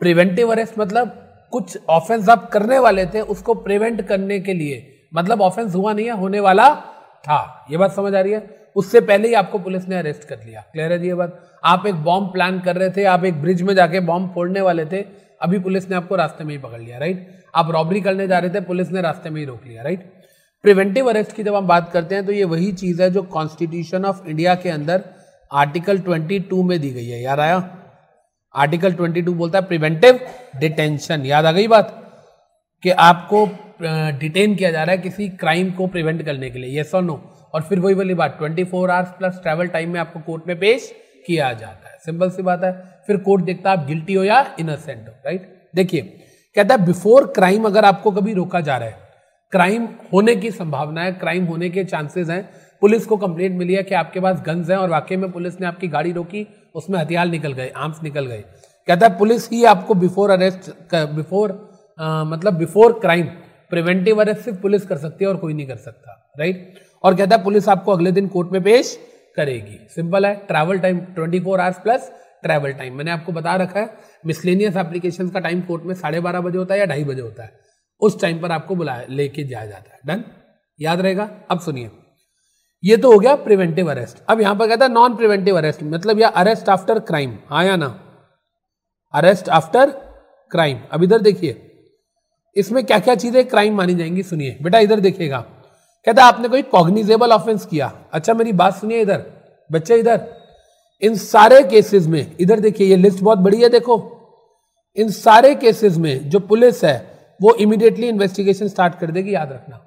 preventive arrest मतलब कुछ ऑफेंस आप करने वाले थे उसको प्रिवेंट करने के लिए मतलब ऑफेंस हुआ नहीं है होने वाला था ये बात समझ आ रही है उससे पहले ही आपको पुलिस ने अरेस्ट कर लिया क्लियर है ये बात आप एक बॉम्ब प्लान कर रहे थे आप एक ब्रिज में जाके बॉम्ब फोड़ने वाले थे अभी पुलिस ने आपको रास्ते में ही पकड़ लिया राइट आप रॉबरी करने जा रहे थे पुलिस ने रास्ते में ही रोक लिया राइट प्रिवेंटिव अरेस्ट की जब हम बात करते हैं तो ये वही चीज़ है जो कॉन्स्टिट्यूशन ऑफ इंडिया के अंदर आर्टिकल 22 में दी गई है याद आया आर्टिकल 22 बोलता है प्रिवेंटिव डिटेंशन याद आ गई बात कि आपको डिटेन किया जा रहा है किसी क्राइम को प्रिवेंट करने के लिए येस और नो और फिर वही वाली बात 24 four hours plus travel time में आपको कोर्ट में पेश किया जाता है सिंपल सी बात है फिर कोर्ट देखता है आप गिल्टी हो या इनोसेंट हो राइट देखिए कहता है बिफोर क्राइम अगर आपको कभी रोका जा रहा है क्राइम होने की संभावना है क्राइम होने के चांसेस हैं पुलिस को कंप्लेंट मिली है कि आपके पास गन्स हैं और वाकई में पुलिस ने आपकी गाड़ी रोकी उसमें हथियार निकल गए आर्म्स निकल गए कहता है पुलिस ही आपको बिफोर अरेस्ट बिफोर आ, मतलब बिफोर क्राइम प्रिवेंटिव अरेस्ट सिर्फ पुलिस कर सकती है और कोई नहीं कर सकता राइट और कहता है पुलिस आपको अगले दिन कोर्ट में पेश करेगी सिंपल है travel time twenty four hours plus travel time मैंने आपको बता रखा है मिसलेनियस एप्लीकेशन का टाइम कोर्ट में साढ़े बारह बजे होता है या ढाई बजे होता है उस टाइम पर आपको बुलाया लेके जाया जाता है डन याद रहेगा अब सुनिए ये तो हो गया प्रिवेंटिव अरेस्ट अब यहां पर कहता है नॉन प्रिवेंटिव अरेस्ट मतलब या अरेस्ट आफ्टर क्राइम आया ना अरेस्ट आफ्टर क्राइम अब इधर देखिए इसमें क्या क्या चीजें क्राइम मानी जाएंगी सुनिए बेटा इधर देखिएगा कहता आपने कोई कॉग्निजेबल ऑफेंस किया अच्छा मेरी बात सुनिए इधर बच्चे इधर इन सारे केसेस में इधर देखिए ये लिस्ट बहुत बड़ी है देखो इन सारे केसेस में जो पुलिस है वो इमीडिएटली इन्वेस्टिगेशन स्टार्ट कर देगी याद रखना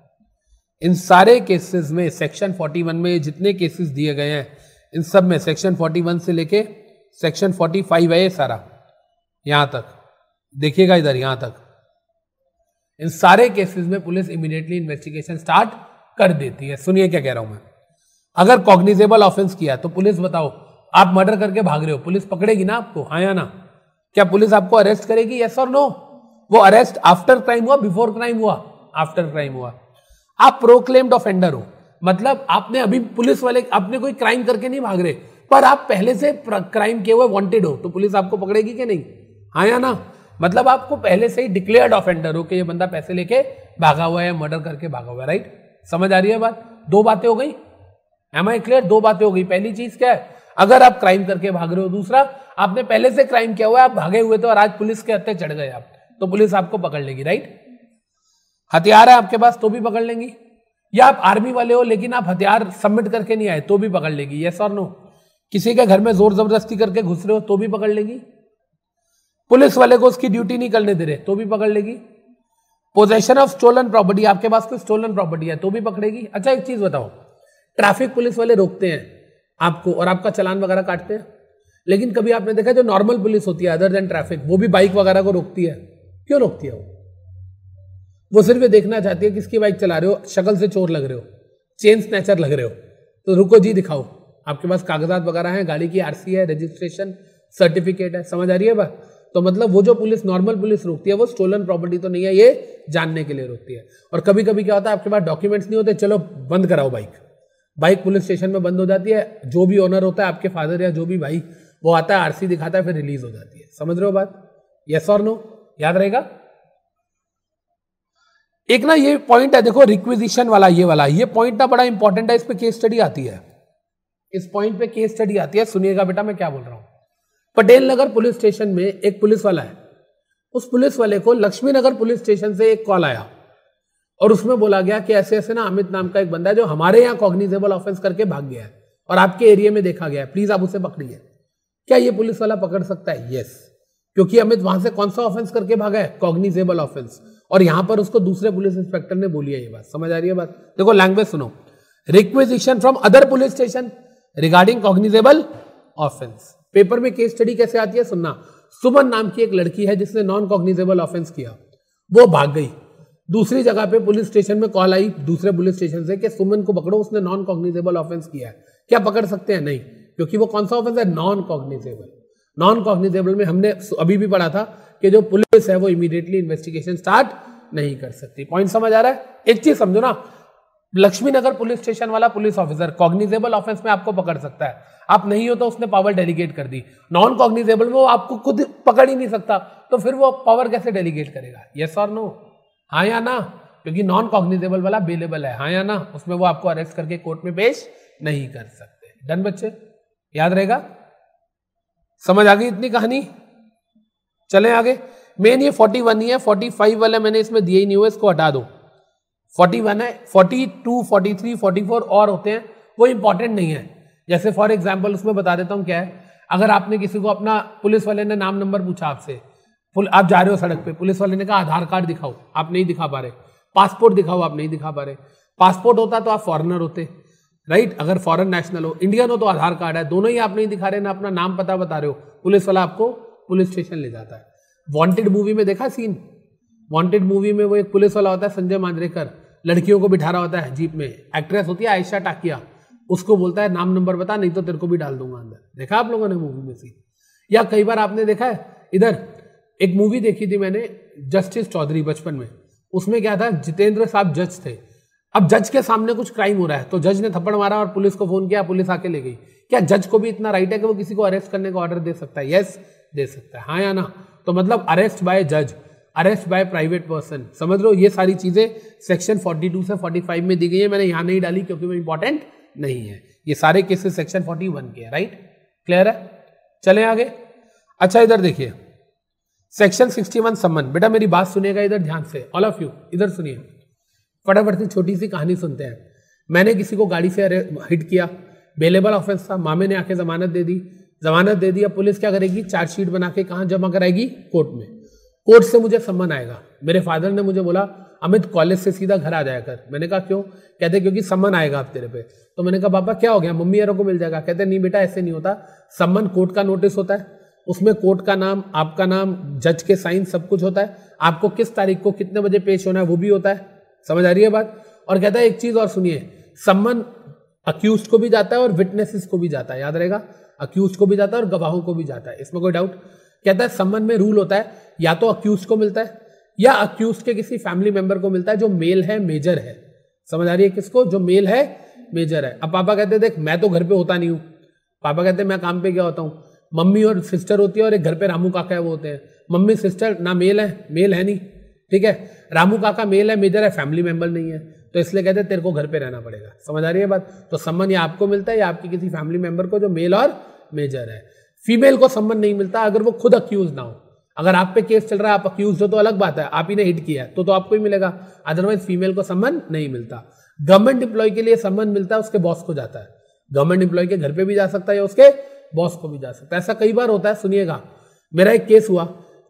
इन सारे केसेस में सेक्शन 41 में जितने केसेस दिए गए हैं इन सब में सेक्शन 41 से लेके सेक्शन 45 है ये सारा यहाँ तक देखिएगा इधर यहाँ तक इन सारे केसेस में पुलिस इमीडिएटली इन्वेस्टिगेशन स्टार्ट कर देती है सुनिए क्या कह रहा हूं मैं अगर कॉग्निजेबल ऑफेंस किया तो पुलिस बताओ आप मर्डर करके भाग रहे हो पुलिस पकड़ेगी ना आपको हाँ या ना क्या पुलिस आपको अरेस्ट करेगी यस और नो वो अरेस्ट आफ्टर क्राइम हुआ बिफोर क्राइम हुआ आफ्टर क्राइम हुआ आप प्रोक्लेम्ड ऑफेंडर हो मतलब आपने अभी पुलिस वाले आपने कोई क्राइम करके नहीं भाग रहे पर आप पहले से क्राइम किए हुए वांटेड हो तो पुलिस आपको पकड़ेगी कि नहीं हाँ या ना मतलब आपको पहले से ही डिक्लेयर्ड ऑफेंडर हो कि ये बंदा पैसे लेके भागा हुआ है मर्डर करके भागा हुआ है राइट समझ आ रही है बात दो बातें हो गई एम आई क्लियर दो बातें हो गई पहली चीज क्या है अगर आप क्राइम करके भाग रहे हो दूसरा आपने पहले से क्राइम किया हुआ है आप भागे हुए थे और आज पुलिस के हत्या चढ़ गए आप तो पुलिस आपको पकड़ लेगी राइट हथियार है आपके पास तो भी पकड़ लेंगी या आप आर्मी वाले हो लेकिन आप हथियार सबमिट करके नहीं आए तो भी पकड़ लेगी यस और नो किसी के घर में जोर जबरदस्ती करके घुस रहे हो तो भी पकड़ लेगी पुलिस वाले को उसकी ड्यूटी नहीं करने दे रहे तो भी पकड़ लेगी पोजेशन ऑफ स्टोलन प्रॉपर्टी आपके पास कोई स्टोलन प्रॉपर्टी है तो भी पकड़ेगी अच्छा एक चीज बताओ ट्रैफिक पुलिस वाले रोकते हैं आपको और आपका चलान वगैरह काटते हैं लेकिन कभी आपने देखा जो नॉर्मल पुलिस होती है अदर देन ट्रैफिक वो भी बाइक वगैरह को रोकती है क्यों रोकती है वो वो सिर्फ ये देखना चाहती है किसकी बाइक चला रहे हो शक्ल से चोर लग रहे हो चेन स्नैचर लग रहे हो तो रुको जी दिखाओ आपके पास कागजात वगैरह हैं गाड़ी की आरसी है रजिस्ट्रेशन सर्टिफिकेट है समझ आ रही है बात तो मतलब वो जो पुलिस नॉर्मल पुलिस रोकती है वो स्टोलन प्रॉपर्टी तो नहीं है ये जानने के लिए रोकती है और कभी कभी क्या होता है आपके पास डॉक्यूमेंट्स नहीं होते चलो बंद कराओ बाइक बाइक पुलिस स्टेशन में बंद हो जाती है जो भी ऑनर होता है आपके फादर या जो भी भाई वो आता है आरसी दिखाता है फिर रिलीज हो जाती है समझ रहे हो बात यस और नो याद रहेगा एक ना ये पॉइंट है देखो रिक्विजिशन वाला ये वाला ये पॉइंट ना बड़ा इंपॉर्टेंट है इस पे केस स्टडी आती है इस पॉइंट पे केस स्टडी आती है सुनिएगा बेटा मैं क्या बोल रहा हूँ पटेल नगर पुलिस स्टेशन में एक पुलिस वाला है उस पुलिस वाले को लक्ष्मी नगर पुलिस स्टेशन से एक कॉल आया और उसमें बोला गया कि ऐसे ऐसे ना अमित नाम का एक बंदा है जो हमारे यहाँ कॉग्निजेबल ऑफेंस करके भाग गया है और आपके एरिया में देखा गया है प्लीज आप उसे पकड़िए क्या ये पुलिस वाला पकड़ सकता है यस क्योंकि अमित वहां से कौन सा ऑफेंस करके भागा है कॉग्निजेबल ऑफेंस और यहां पर उसको दूसरे पुलिस इंस्पेक्टर ने बोली है ये बात समझ आ रही है बात देखो लैंग्वेज सुनो requisition from other police station regarding cognizable offence paper में केस स्टडी कैसे आती है सुनना सुमन नाम की एक लड़की है जिसने नॉन कॉग्निजेबल ऑफेंस किया वो भाग गई दूसरी जगह पे पुलिस स्टेशन में कॉल आई दूसरे पुलिस स्टेशन से कि सुमन को पकड़ो उसने नॉन कॉग्निजेबल ऑफेंस किया है क्या पकड़ सकते हैं नहीं क्योंकि वो कौन सा ऑफेंस है नॉन कॉग्निजेबल नॉन कॉग्निजेबल में हमने अभी भी पढ़ा था कि जो पुलिस है वो इमीडिएटली इन्वेस्टिगेशन स्टार्ट नहीं कर सकती पॉइंट समझ आ रहा है एक चीज समझो ना लक्ष्मी नगर पुलिस स्टेशन वाला पुलिस ऑफिसर कॉग्निजेबल ऑफेंस में आपको पकड़ सकता है आप नहीं हो तो उसने पावर डेलीगेट कर दी नॉन कॉग्निजेबल में वो आपको खुद पकड़ ही नहीं सकता तो फिर वो पावर कैसे डेलीगेट करेगा यस और नो हाँ या ना क्योंकि नॉन कॉग्निजेबल वाला अवेलेबल है हाँ या ना उसमें वो आपको अरेस्ट करके कोर्ट में पेश नहीं कर सकते डन बच्चे याद रहेगा समझ आ गई इतनी कहानी चले आगे मेन ये 41 ही है 45 वाला मैंने इसमें दिया ही नहीं हुआ इसको हटा दो 41 है 42, 43, 44 और होते हैं वो इंपॉर्टेंट नहीं है जैसे फॉर एग्जाम्पल उसमें बता देता हूँ क्या है अगर आपने किसी को अपना पुलिस वाले ने नाम नंबर पूछा आपसे आप जा रहे हो सड़क पे पुलिस वाले ने कहा आधार कार्ड दिखाओ आप नहीं दिखा पा रहे पासपोर्ट दिखाओ आप नहीं दिखा पा रहे पासपोर्ट होता तो आप फॉरनर होते राइट अगर फॉरेन नेशनल हो इंडियन हो तो आधार कार्ड है दोनों ही आप नहीं दिखा रहे ना अपना नाम पता बता रहे हो पुलिस वाला आपको पुलिस स्टेशन ले जाता है वॉन्टेड मूवी में देखा सीन वॉन्टेड मूवी में वो एक पुलिस वाला होता है संजय मांजरेकर लड़कियों को बिठा रहा होता है जीप में एक्ट्रेस होती है आयशा टाकिया उसको बोलता है नाम नंबर बता नहीं तो तेरे को भी डाल दूंगा अंदर देखा आप लोगों ने मूवी में सीन या कई बार आपने देखा है इधर एक मूवी देखी थी मैंने जस्टिस चौधरी बचपन में उसमें क्या था जितेंद्र साहब जज थे अब जज के सामने कुछ क्राइम हो रहा है तो जज ने थप्पड़ मारा और पुलिस को फोन किया पुलिस आके ले गई क्या जज को भी इतना राइट है कि वो किसी को अरेस्ट करने का ऑर्डर दे सकता है यस दे सकता है हाँ या ना तो मतलब अरेस्ट बाय जज अरेस्ट बाय प्राइवेट पर्सन समझ लो ये सारी चीजें सेक्शन 42 से 45 में दी गई है मैंने यहाँ नहीं डाली क्योंकि वो इंपॉर्टेंट नहीं है ये सारे केसेस सेक्शन 41 के हैं राइट क्लियर है चले आगे अच्छा इधर देखिए सेक्शन 61 सम्मन बेटा मेरी बात सुनेगा इधर ध्यान से ऑल ऑफ यू इधर सुनिए फटाफट से छोटी सी कहानी सुनते हैं मैंने किसी को गाड़ी से हिट किया बेलेबल ऑफेंस था मामे ने आके जमानत दे दी जमानत दे दी अब पुलिस क्या करेगी चार्जशीट बना के कहाँ जमा कराएगी कोर्ट में कोर्ट से मुझे सम्मान आएगा मेरे फादर ने मुझे बोला अमित कॉलेज से सीधा घर आ जाया कर मैंने कहा क्यों कहते क्योंकि सम्मान आएगा आप तेरे पे तो मैंने कहा पापा क्या हो गया मम्मी यारों को मिल जाएगा कहते नहीं बेटा ऐसे नहीं होता सम्मान कोर्ट का नोटिस होता है उसमें कोर्ट का नाम आपका नाम जज के साइन सब कुछ होता है आपको किस तारीख को कितने बजे पेश होना है वो भी होता है समझ आ रही है बात और कहता है एक चीज और सुनिए सम्मन अक्यूज को भी जाता है और विटनेसेस को भी जाता है याद रहेगा अक्यूज को भी जाता है और गवाहों को भी जाता है इसमें कोई डाउट कहता है सम्मन में रूल होता है या तो अक्यूज को मिलता है या अक्यूज के किसी फैमिली मेंबर को मिलता है जो मेल है मेजर है समझ आ रही है किसको जो मेल है मेजर है अब पापा कहते देख मैं तो घर पे होता नहीं हूँ पापा कहते मैं काम पे क्या होता हूँ मम्मी और सिस्टर होती है और एक घर पे रामू काका है वो होते हैं मम्मी सिस्टर ना मेल है मेल है नहीं ठीक है रामू काका मेल है मेजर है फैमिली मेंबर नहीं है तो इसलिए कहते हैं तेरे को घर पे रहना पड़ेगा समझ आ रही है बात तो सम्मान ये आपको मिलता है या आपकी किसी फैमिली मेंबर को जो मेल और मेजर है फीमेल को सम्मान नहीं मिलता अगर वो खुद अक्यूज ना हो अगर आप पे केस चल रहा है आप अक्यूज हो तो अलग बात है आप ही ने हिट किया तो तो आपको ही मिलेगा अदरवाइज फीमेल को सम्मान नहीं मिलता गवर्नमेंट इंप्लॉय के लिए सम्मान मिलता है उसके बॉस को जाता है गवर्नमेंट इंप्लॉय के घर पे भी जा सकता है या उसके बॉस को भी जा सकता है ऐसा कई बार होता है सुनिएगा मेरा एक केस हुआ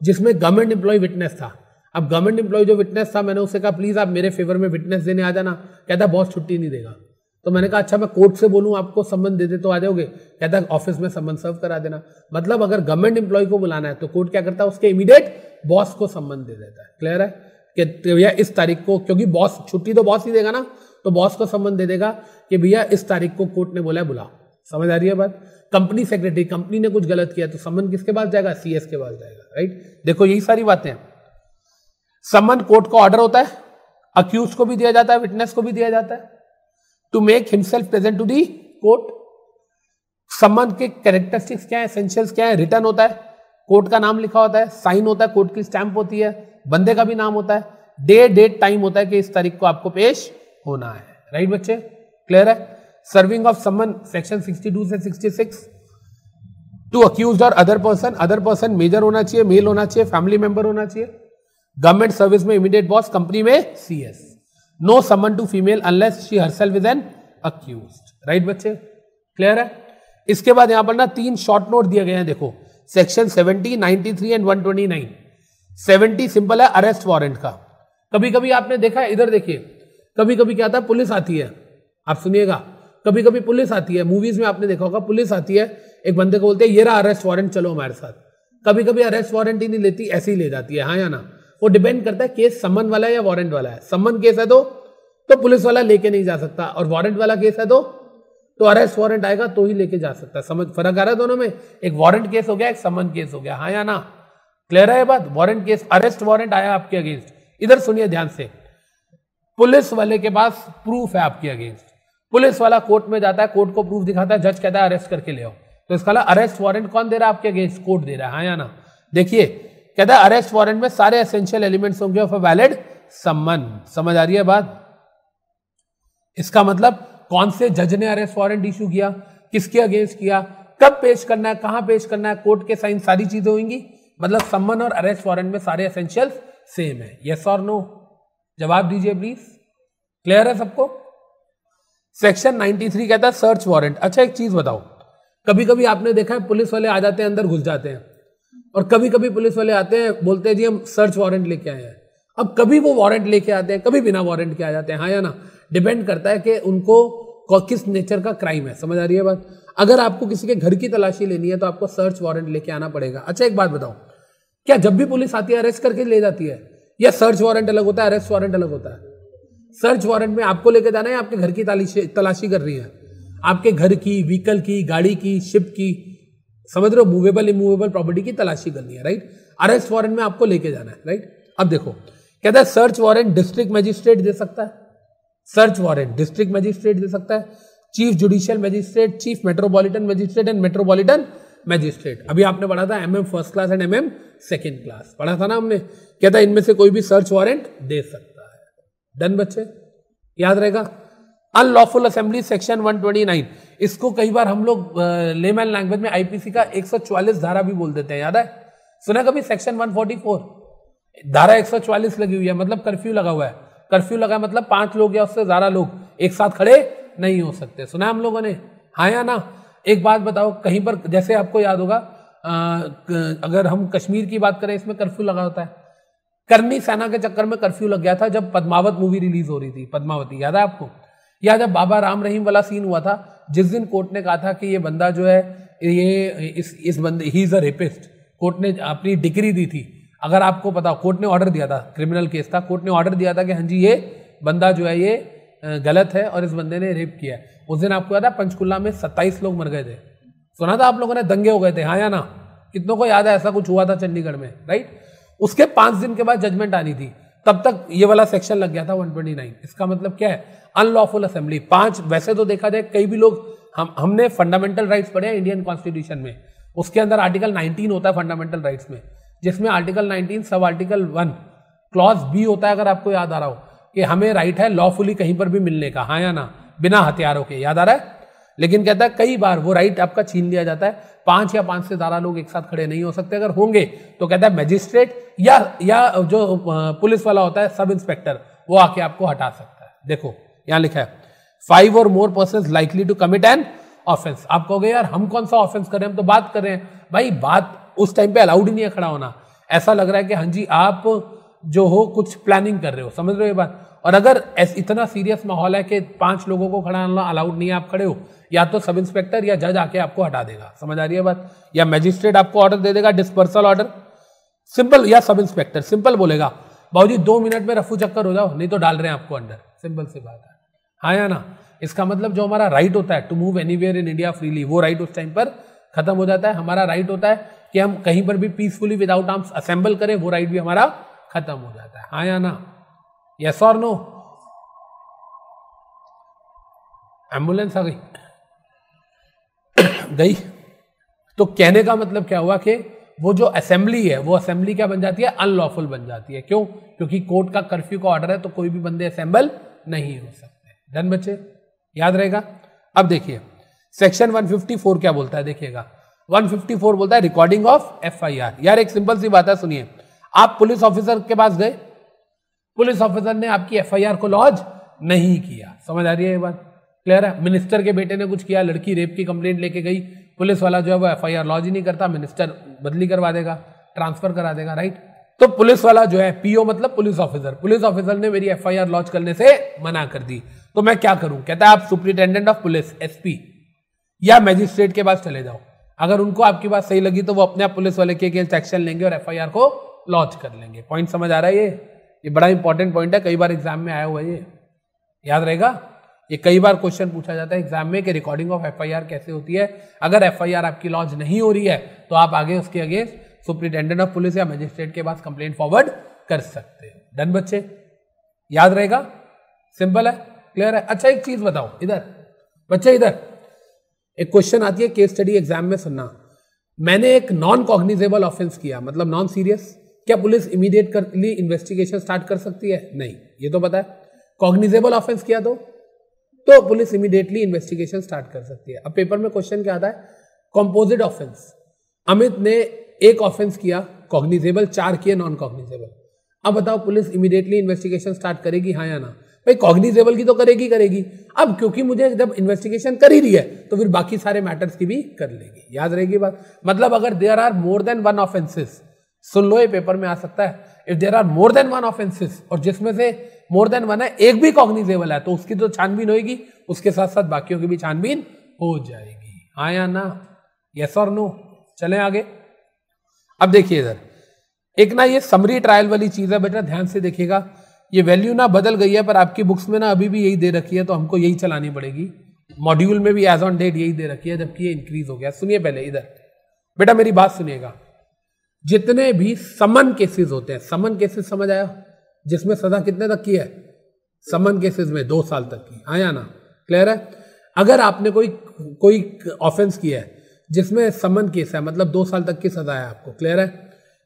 जिसमें गवर्नमेंट इंप्लॉय विटनेस था अब गवर्नमेंट एम्प्लॉय जो विटनेस था मैंने उससे कहा प्लीज़ आप मेरे फेवर में विटनेस देने आ जाना कहता बॉस छुट्टी नहीं देगा तो मैंने कहा अच्छा मैं कोर्ट से बोलूँ आपको संबंध दे दे तो आ जाओगे कहता ऑफिस में संबंध सर्व करा देना मतलब अगर गवर्नमेंट एम्प्लॉय को बुलाना है तो कोर्ट क्या करता है उसके इमीडिएट बॉस को संबंध दे देता है क्लियर है कि तो भैया इस तारीख को क्योंकि बॉस छुट्टी तो बॉस ही देगा ना तो बॉस को संबंध दे देगा कि भैया इस तारीख को कोर्ट ने बोला है समझ आ रही है बात कंपनी सेक्रेटरी कंपनी ने कुछ गलत किया तो संबंध किसके पास जाएगा सीएस के पास जाएगा राइट देखो यही सारी बातें हैं समन कोर्ट का ऑर्डर होता है अक्यूज को भी दिया जाता है विटनेस को भी दिया जाता है to make himself present to the court summon के कैरेक्टरिस्टिक्स क्या है एसेंशियल्स क्या है रिटर्न होता है कोर्ट का नाम लिखा होता है साइन होता है कोर्ट की स्टैंप होती है बंदे का भी नाम होता है डे डेट टाइम होता है कि इस तारीख को आपको पेश होना है राइट बच्चे क्लियर है सर्विंग ऑफ समन सेक्शन 62 से 66 टू अक्यूज और other person other person major होना चाहिए मेल होना चाहिए फैमिली मेंबर होना चाहिए गवर्नमेंट सर्विस में इमीडिएट बॉस कंपनी में C S no summon to female unless she herself is an accused right बच्चे क्लियर है इसके बाद यहां पर ना तीन शॉर्ट नोट दिए गए हैं देखो सेक्शन 70, 93 एंड 129 70 सिंपल है अरेस्ट वारंट का कभी कभी आपने देखा है इधर देखिए कभी कभी क्या था पुलिस आती है आप सुनिएगा कभी कभी पुलिस आती है मूवीज में आपने देखा होगा पुलिस आती है एक बंदे को बोलते हैं ये रहा अरेस्ट वारंट चलो हमारे साथ कभी कभी अरेस्ट वारंट ही नहीं लेती ऐसे ही ले जाती है हाँ या ना वो डिपेंड करता है केस समन वाला है या वारंट वाला है समन केस है तो तो पुलिस वाला लेके नहीं जा सकता और वारंट वाला केस है तो तो अरेस्ट वारंट आएगा तो ही लेके जा सकता है समझ फर्क आ रहा है दोनों में एक वारंट केस हो गया एक समन केस हो गया हाँ या ना क्लियर है बात वारंट केस अरेस्ट वारंट आया आपके अगेंस्ट इधर सुनिए ध्यान से पुलिस वाले के पास प्रूफ है आपके अगेंस्ट पुलिस वाला कोर्ट में जाता है कोर्ट को प्रूफ दिखाता है जज कहता है अरेस्ट करके ले आओ तो इसका अरेस्ट मतलब वारंट कौन दे रहा है आपके अगेंस्ट कोर्ट दे रहा है हाँ या ना देखिए कहता है अरेस्ट वारंट में सारे एसेंशियल एलिमेंट्स होंगे ऑफ अ वैलिड सम्मन समझ आ रही है बात इसका मतलब कौन से जज ने अरेस्ट वारंट इशू किया किसके अगेंस्ट किया कब पेश करना है कहां पेश करना है कोर्ट के साइन सारी चीजें होंगी मतलब सम्मन और अरेस्ट वारंट में सारे एसेंशियल सेम है यस और नो जवाब दीजिए प्लीज क्लियर है सबको सेक्शन 93 कहता है सर्च वारंट अच्छा एक चीज बताओ कभी कभी आपने देखा है पुलिस वाले आ जाते हैं अंदर घुस जाते हैं और कभी कभी पुलिस वाले आते हैं बोलते हैं जी हम सर्च वारंट लेके आए हैं अब कभी वो वारंट लेके आते हैं कभी बिना वारंट के आ जाते हैं हाँ या ना डिपेंड करता है कि उनको किस नेचर का क्राइम है समझ आ रही है बात अगर आपको किसी के घर की तलाशी लेनी है तो आपको सर्च वारंट लेके आना पड़ेगा अच्छा एक बात बताओ क्या जब भी पुलिस आती है अरेस्ट करके ले जाती है या सर्च वारंट अलग होता है अरेस्ट वारंट अलग होता है सर्च वारंट में आपको लेके जाना है आपके घर की तलाशी तलाशी कर रही है आपके घर की व्हीकल की गाड़ी की शिप की समझ रहे हो मूवेबल इमूवेबल प्रॉपर्टी की तलाशी करनी है राइट अरेस्ट वारंट में आपको लेके जाना है राइट अब देखो कहता है सर्च वारंट डिस्ट्रिक्ट मजिस्ट्रेट दे सकता है सर्च वारंट डिस्ट्रिक्ट मजिस्ट्रेट दे सकता है chief judicial magistrate chief metropolitan magistrate and metropolitan magistrate अभी आपने पढ़ा था MM first class and MM second class पढ़ा था ना हमने कहता है इनमें से कोई भी सर्च वारंट दे सकता है डन बच्चे याद रहेगा अनलॉफुल असेंबली सेक्शन 129 इसको कई बार हम लोग लेमैन लैंग्वेज में आईपीसी का 144 धारा भी बोल देते हैं याद है सुना कभी सेक्शन 144 धारा 144 लगी हुई है मतलब कर्फ्यू लगा हुआ है कर्फ्यू लगा मतलब पांच लोग या उससे ज्यादा लोग एक साथ खड़े नहीं हो सकते सुना हम लोगों ने हाँ या ना एक बात बताओ कहीं पर जैसे आपको याद होगा अगर हम कश्मीर की बात करें इसमें कर्फ्यू लगा होता है करनी सेना के चक्कर में कर्फ्यू लग गया था जब पद्मावत मूवी रिलीज हो रही थी पद्मावती याद है आपको या जब बाबा राम रहीम वाला सीन हुआ था जिस दिन कोर्ट ने कहा था कि ये बंदा जो है ये इस इस बंदे ही इज़ अ रेपिस्ट कोर्ट ने अपनी डिग्री दी थी अगर आपको पता कोर्ट ने ऑर्डर दिया था क्रिमिनल केस था कोर्ट ने ऑर्डर दिया था कि हाँ जी ये बंदा जो है ये गलत है और इस बंदे ने रेप किया है उस दिन आपको याद है पंचकुला में सत्ताईस लोग मर गए थे सुना था आप लोगों ने दंगे हो गए थे हाँ या ना कितनों को याद है ऐसा कुछ हुआ था चंडीगढ़ में राइट उसके पांच दिन के बाद जजमेंट आनी थी तब तक ये वाला सेक्शन लग गया था 129 इसका मतलब क्या है अनलॉफुल असेंबली पांच वैसे तो देखा जाए कई भी लोग हम हमने फंडामेंटल राइट्स पढ़े हैं इंडियन कॉन्स्टिट्यूशन में उसके अंदर आर्टिकल 19 होता है फंडामेंटल राइट्स में जिसमें article 19 sub article 1 clause B होता है अगर आपको याद आ रहा हो कि हमें राइट है लॉफुली कहीं पर भी मिलने का हाँ या ना बिना हथियारों के याद आ रहा है लेकिन कहता है कई बार वो राइट आपका छीन लिया जाता है पांच या पांच से ज्यादा लोग एक साथ खड़े नहीं हो सकते अगर होंगे तो कहता है मजिस्ट्रेट या या जो पुलिस वाला होता है सब इंस्पेक्टर वो आके आपको हटा सकता है देखो यहां लिखा है five or more person likely to commit an offence आप कहोगे यार हम कौन सा ऑफेंस कर रहे हैं हम तो बात कर रहे हैं भाई बात उस टाइम पे अलाउड ही नहीं है खड़ा होना ऐसा लग रहा है कि हाँ जी आप जो हो कुछ प्लानिंग कर रहे हो समझ रहे हो ये बात और अगर इतना सीरियस माहौल है कि पांच लोगों को खड़ा होना अलाउड नहीं है आप खड़े हो या तो सब इंस्पेक्टर या जज आके आपको हटा देगा समझ आ रही है बात या मजिस्ट्रेट आपको ऑर्डर दे देगा डिस्पर्सल ऑर्डर सिंपल या सब इंस्पेक्टर सिंपल बोलेगा भाजी दो मिनट में रफू चक्कर हो जाओ नहीं तो डाल रहे हैं आपको अंडर सिंपल सी बात है हाँ या ना इसका मतलब जो हमारा राइट होता है to move anywhere in India freely वो राइट उस टाइम पर खत्म हो जाता है हमारा राइट होता है कि हम कहीं पर भी पीसफुली विदाउट आर्म्स असेंबल करें वो राइट भी हमारा खत्म हो जाता है हाँ या ना यस और नो एम्बुलेंस आ गई [coughs] गई तो कहने का मतलब क्या हुआ कि वो जो असेंबली है वो असेंबली क्या बन जाती है अनलॉफुल बन जाती है क्यों क्योंकि कोर्ट का कर्फ्यू का ऑर्डर है तो कोई भी बंदे असेंबल नहीं हो सकते डन बच्चे याद रहेगा अब देखिए सेक्शन 154 क्या बोलता है देखिएगा 154 बोलता है रिकॉर्डिंग ऑफ एफआईआर यार एक सिंपल सी बात है सुनिए आप पुलिस ऑफिसर के पास गए पुलिस ऑफिसर ने आपकी एफआईआर को लॉज नहीं किया समझ आ रही है ये बात क्लियर है मिनिस्टर के बेटे ने कुछ किया लड़की रेप की कंप्लेंट लेके गई पुलिस वाला जो है वो एफ लॉज ही नहीं करता मिनिस्टर बदली करवा देगा ट्रांसफर करा देगा राइट तो पुलिस वाला जो है पीओ मतलब पुलिस ऑफिसर पुलिस ऑफिसर ने मेरी एफ आई लॉन्च करने से मना कर दी तो मैं क्या करूं कहता है आप सुप्रिंटेंडेंट ऑफ पुलिस एसपी या मैजिस्ट्रेट के पास चले जाओ अगर उनको आपकी बात सही लगी तो वो अपने आप पुलिस वाले के अगेंस्ट एक्शन लेंगे और एफआईआर को लॉन्च कर लेंगे पॉइंट समझ आ रहा है ये ये बड़ा इंपॉर्टेंट पॉइंट है कई बार एग्जाम में आया हुआ ये याद रहेगा ये कई बार क्वेश्चन पूछा जाता है एग्जाम में कि रिकॉर्डिंग ऑफ एफ कैसे होती है अगर एफ आपकी लॉन्च नहीं हो रही है तो आप आगे उसके अगेंस्ट सुप्रिंटेंडेंट ऑफ पुलिस या मजिस्ट्रेट के पास कंप्लेंट फॉरवर्ड कर सकते हैं डन बच्चे याद रहेगा सिंपल है क्लियर है अच्छा एक चीज बताओ इधर बच्चे इधर एक क्वेश्चन आती है केस स्टडी एग्जाम में सुनना मैंने एक नॉन कॉग्निजेबल ऑफेंस किया मतलब नॉन सीरियस क्या पुलिस इमीडिएटली इन्वेस्टिगेशन स्टार्ट कर सकती है नहीं ये तो पता है कॉग्निजेबल ऑफेंस किया तो तो पुलिस इमीडिएटली इन्वेस्टिगेशन स्टार्ट कर सकती है अब पेपर में क्वेश्चन क्या आता है कॉम्पोजिट ऑफेंस अमित ने एक ऑफेंस किया कॉग्निजेबल चार किए नॉन कॉग्निजेबल अब बताओ पुलिस इमीडिएटली इन्वेस्टिगेशन स्टार्ट करेगी हाँ या ना भाई कॉग्निजेबल की तो करेगी करेगी अब क्योंकि मुझे जब इन्वेस्टिगेशन कर ही रही है तो फिर बाकी सारे मैटर्स की भी कर लेगी याद रहेगी बात मतलब अगर there are more than one offences सुन लो ये पेपर में आ सकता है if there are more than one offences और जिसमें से मोर देन वन है एक भी कॉग्निजेबल है तो उसकी तो छानबीन होगी उसके साथ साथ बाकियों की भी छानबीन हो जाएगी हाँ या ना यस और नो चले आगे अब देखिए इधर एक ना ये समरी ट्रायल वाली चीज है बेटा ध्यान से देखिएगा ये वैल्यू ना बदल गई है पर आपकी बुक्स में ना अभी भी यही दे रखी है तो हमको यही चलानी पड़ेगी मॉड्यूल में भी एज ऑन डेट यही दे रखी है जबकि ये इंक्रीज हो गया सुनिए पहले इधर बेटा मेरी बात सुनिएगा जितने भी समन केसेस होते हैं समन केसेस समझ आया जिसमें सजा कितने तक की है समन केसेस में दो साल तक की आया हाँ ना क्लियर है अगर आपने कोई कोई ऑफेंस किया है जिसमें समन केस है मतलब दो साल तक की सजा है आपको क्लियर है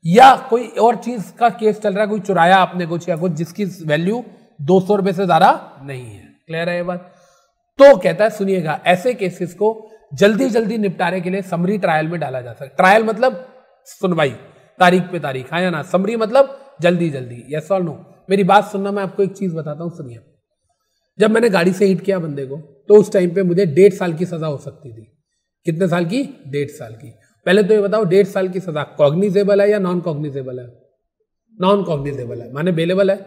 या कोई और चीज का केस चल रहा है कोई चुराया आपने कुछ या कुछ जिसकी वैल्यू दो सौ रुपए से ज्यादा नहीं है क्लियर है ये बात तो कहता है सुनिएगा ऐसे केसेस को जल्दी जल्दी निपटारे के लिए समरी ट्रायल में डाला जा सकता ट्रायल मतलब सुनवाई तारीख पे तारीख हाँ या ना समरी मतलब जल्दी जल्दी यस और नो मेरी बात सुनना मैं आपको एक चीज बताता हूँ सुनिए जब मैंने गाड़ी से हिट किया बंदे को तो उस टाइम पे मुझे डेढ़ साल की सजा हो सकती थी कितने साल की डेढ़ साल की पहले तो ये बताओ डेढ़ साल की सजा कॉग्निजेबल है या नॉन कॉग्निजेबल है नॉन कॉग्निजेबल है माने अवेलेबल है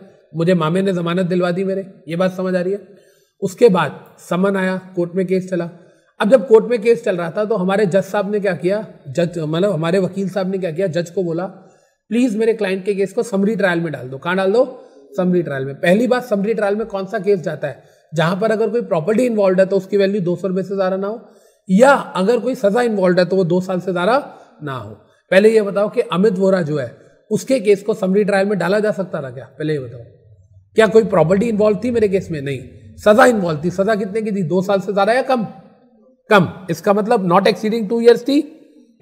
मुझे मामे ने जमानत दिलवा दी मेरे ये बात समझ आ रही है उसके बाद समन आया कोर्ट में केस चला अब जब कोर्ट में केस चल रहा था तो हमारे जज साहब ने क्या किया जज मतलब हमारे वकील साहब ने क्या किया जज को बोला प्लीज मेरे क्लाइंट के केस को समरी ट्रायल में डाल दो कहाँ डाल दो समरी ट्रायल में पहली बात समरी ट्रायल में कौन सा केस जाता है जहां पर अगर कोई प्रॉपर्टी इन्वॉल्व है तो उसकी वैल्यू दो सौ रुपये से ज़्यादा ना हो या अगर कोई सजा इन्वॉल्व है तो वो दो साल से ज़्यादा ना हो पहले ये बताओ कि अमित वोरा जो है उसके केस को समरी ट्रायल में डाला जा सकता था क्या पहले ये बताओ क्या कोई प्रॉपर्टी इन्वॉल्व थी मेरे केस में नहीं सजा इन्वॉल्व थी सजा कितने की थी दो साल से ज़्यादा या कम कम इसका मतलब नॉट एक्सीडिंग टू ईयर्स थी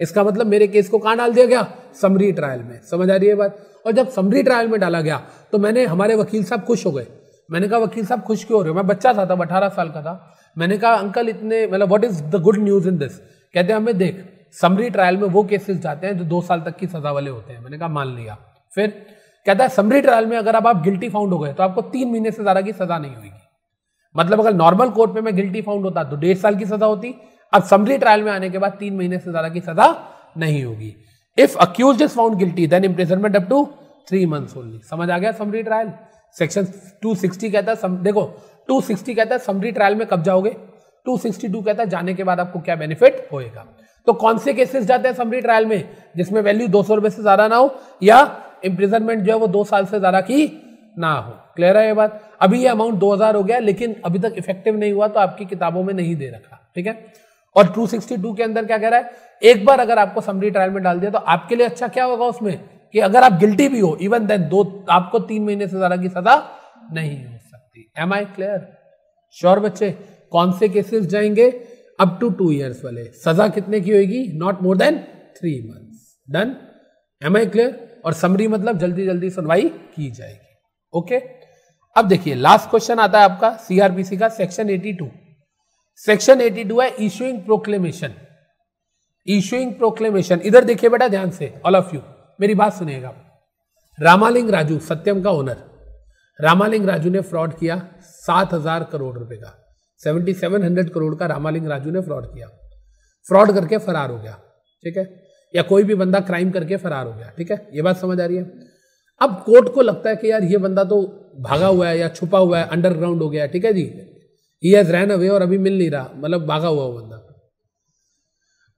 इसका मतलब मेरे केस को कहाँ डाल दिया गया समरी ट्रायल में समझ आ रही है बात और जब समरी ट्रायल में डाला गया तो मैंने हमारे वकील साहब खुश हो गए मैंने कहा वकील साहब खुश क्यों हो रहे हो मैं बच्चा था तब अठारह साल का था मैंने कहा अंकल इतने मतलब what is the good news in this कहते हैं हमें देख समरी ट्रायल में वो केसेस जाते हैं जो दो साल तक की सजा वाले होते हैं मैंने कहा मान लिया फिर कहता है समरी ट्रायल में अगर अब आप गिल्टी फाउंड हो गए तो आपको तीन महीने से ज़्यादा की सज़ा नहीं होगी मतलब अगर नॉर्मल कोर्ट में मैं गिल्टी फाउंड होता तो डेढ़ साल की सज़ा होती अब समरी ट्रायल में आने के बाद तीन महीने से ज़्यादा की सज़ा नहीं होगी if accused is found guilty then imprisonment up to three months only समझ आ गया समरी ट्रायल सेक्शन 260 कहता है सम, देखो 260 कहता है समरी ट्रायल में कब जाओगे 262 कहता है जाने के बाद आपको क्या बेनिफिट होएगा तो कौन से केसेस जाते हैं समरी ट्रायल में जिसमें वैल्यू दो सौ से ज्यादा ना हो या इंप्रिजनमेंट जो है वो दो साल से ज्यादा की ना हो क्लियर है ये बात अभी ये अमाउंट 2000 हो गया लेकिन अभी तक इफेक्टिव नहीं हुआ तो आपकी किताबों में नहीं दे रखा ठीक है और 262 के अंदर क्या कह रहा है एक बार अगर आपको समरी ट्रायल में डाल दिया तो आपके लिए अच्छा क्या होगा उसमें कि अगर आप गिल्टी भी हो इवन देन दो आपको तीन महीने से ज़्यादा की सजा नहीं हो सकती एम आई क्लियर श्योर बच्चे कौन से केसेस जाएंगे अप टू टू ईयर्स वाले सजा कितने की होगी not more than three months done am I clear और समरी मतलब जल्दी जल्दी सुनवाई की जाएगी ओके okay? अब देखिए लास्ट क्वेश्चन आता है आपका सीआरपीसी का सेक्शन 82 सेक्शन 82 है इश्यूइंग प्रोक्लेमेशन इश्यूइंग प्रोक्लेमेशन इधर देखिए बेटा ध्यान से ऑल ऑफ यू मेरी बात सुनिएगा रामालिंग राजू सत्यम का ओनर रामालिंग राजू ने फ्रॉड किया सात हजार करोड़ रुपए का सेवेंटी सेवन हंड्रेड करोड़ का रामालिंग राजू ने फ्रॉड किया फ्रॉड करके फरार हो गया ठीक है या कोई भी बंदा क्राइम करके फरार हो गया ठीक है ये बात समझ आ रही है अब कोर्ट को लगता है कि यार ये बंदा तो भागा हुआ है या छुपा हुआ है अंडरग्राउंड हो गया ठीक है जी ही हैज रैन अवे और अभी मिल नहीं रहा मतलब भागा हुआ वो बंदा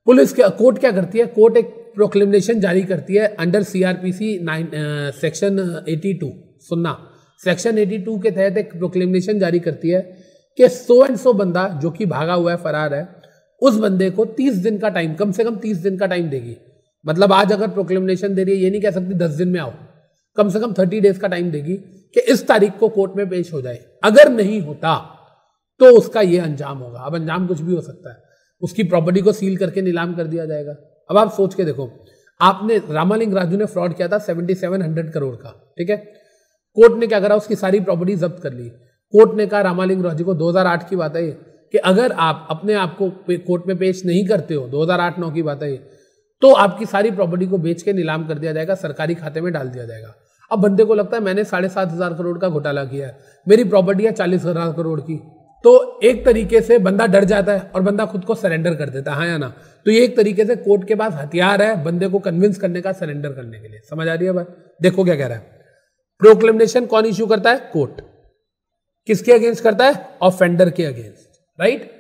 पुलिस के कोर्ट क्या करती है कोर्ट एक प्रोक्लेमेशन जारी करती है अंडर सीआरपीसी नाइन सेक्शन 82 सुनना सेक्शन 82 के तहत एक प्रोक्लेमेशन जारी करती है कि सो एंड सो बंदा जो कि भागा हुआ है फरार है उस बंदे को 30 दिन का टाइम कम से कम 30 दिन का टाइम देगी मतलब आज अगर प्रोक्लेमनेशन दे रही है ये नहीं कह सकती 10 दिन में आओ कम से कम 30 डेज का टाइम देगी कि इस तारीख को कोर्ट में पेश हो जाए अगर नहीं होता तो उसका ये अंजाम होगा अब अंजाम कुछ भी हो सकता है उसकी प्रॉपर्टी को सील करके नीलाम कर दिया जाएगा अब आप सोच के देखो आपने रामालिंग राजू ने फ्रॉड किया था सेवेंटी सेवन हंड्रेड करोड़ का ठीक है कोर्ट ने क्या करा उसकी सारी प्रॉपर्टी जब्त कर ली कोर्ट ने कहा रामालिंग राजू को 2008 की बात है कि अगर आप अपने आप को कोर्ट में पेश नहीं करते हो 2008-9 की बात है तो आपकी सारी प्रॉपर्टी को बेच के नीलाम कर दिया जाएगा सरकारी खाते में डाल दिया जाएगा अब बंदे को लगता है मैंने साढ़े सात हज़ार करोड़ का घोटाला किया है मेरी प्रॉपर्टी है चालीस हज़ार करोड़ की तो एक तरीके से बंदा डर जाता है और बंदा खुद को सरेंडर कर देता है हाँ या ना तो ये एक तरीके से कोर्ट के पास हथियार है बंदे को कन्विंस करने का सरेंडर करने के लिए समझ आ रही है बात देखो क्या कह रहा है प्रोक्लेमिनेशन कौन इश्यू करता है कोर्ट किसके अगेंस्ट करता है ऑफेंडर के अगेंस्ट राइट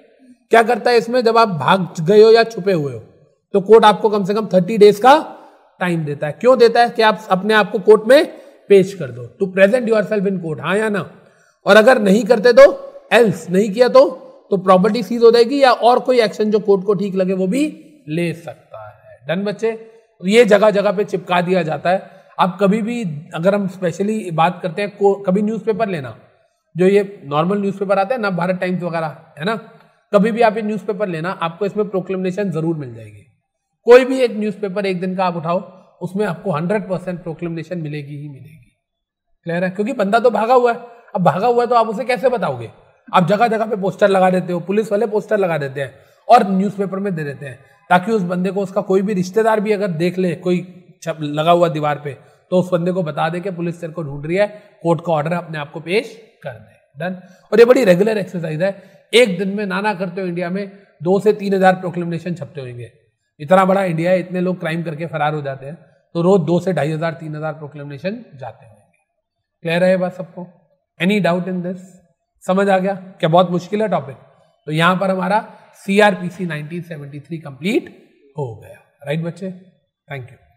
क्या करता है इसमें जब आप भाग गए हो या छुपे हुए हो तो कोर्ट आपको कम से कम थर्टी डेज का टाइम देता है क्यों देता है कि आप अपने आप को कोर्ट में पेश कर दो to present yourself in court हाँ या ना और अगर नहीं करते तो एल्स नहीं किया तो तो प्रॉपर्टी सीज हो जाएगी या और कोई एक्शन जो कोर्ट को ठीक लगे वो भी ले सकता है डन बच्चे तो ये जगह जगह पे चिपका दिया जाता है आप कभी भी अगर हम स्पेशली बात करते हैं कभी न्यूज़पेपर लेना जो ये नॉर्मल न्यूज़पेपर आते हैं ना भारत टाइम्स वगैरह है ना कभी भी आप ये न्यूज़पेपर लेना आपको इसमें प्रोक्लेमिनेशन जरूर मिल जाएगी कोई भी एक न्यूज़पेपर एक दिन का आप उठाओ उसमें आपको हंड्रेड परसेंट प्रोक्लेमिनेशन मिलेगी ही मिलेगी क्लियर है क्योंकि बंदा तो भागा हुआ है अब भागा हुआ है तो आप उसे कैसे बताओगे आप जगह जगह पे पोस्टर लगा देते हो पुलिस वाले पोस्टर लगा देते हैं और न्यूज़पेपर में दे देते हैं ताकि उस बंदे को उसका कोई भी रिश्तेदार भी अगर देख ले कोई छप लगा हुआ दीवार पे तो उस बंदे को बता दे कि पुलिस तेरे को ढूंढ रही है कोर्ट का ऑर्डर अपने आप को पेश कर दे डन और ये बड़ी रेगुलर एक्सरसाइज है एक दिन में नाना करते हो इंडिया में दो से तीन हजार प्रोक्लेमिनेशन छपते होंगे इतना बड़ा इंडिया है इतने लोग क्राइम करके फरार हो जाते हैं तो रोज दो से ढाई हजार तीन हजार प्रोक्लेमिनेशन जाते होंगे क्लियर है बात सबको एनी डाउट इन दिस समझ आ गया क्या बहुत मुश्किल है टॉपिक तो यहां पर हमारा सीआरपीसी 1973 कंप्लीट हो गया राइट बच्चे थैंक यू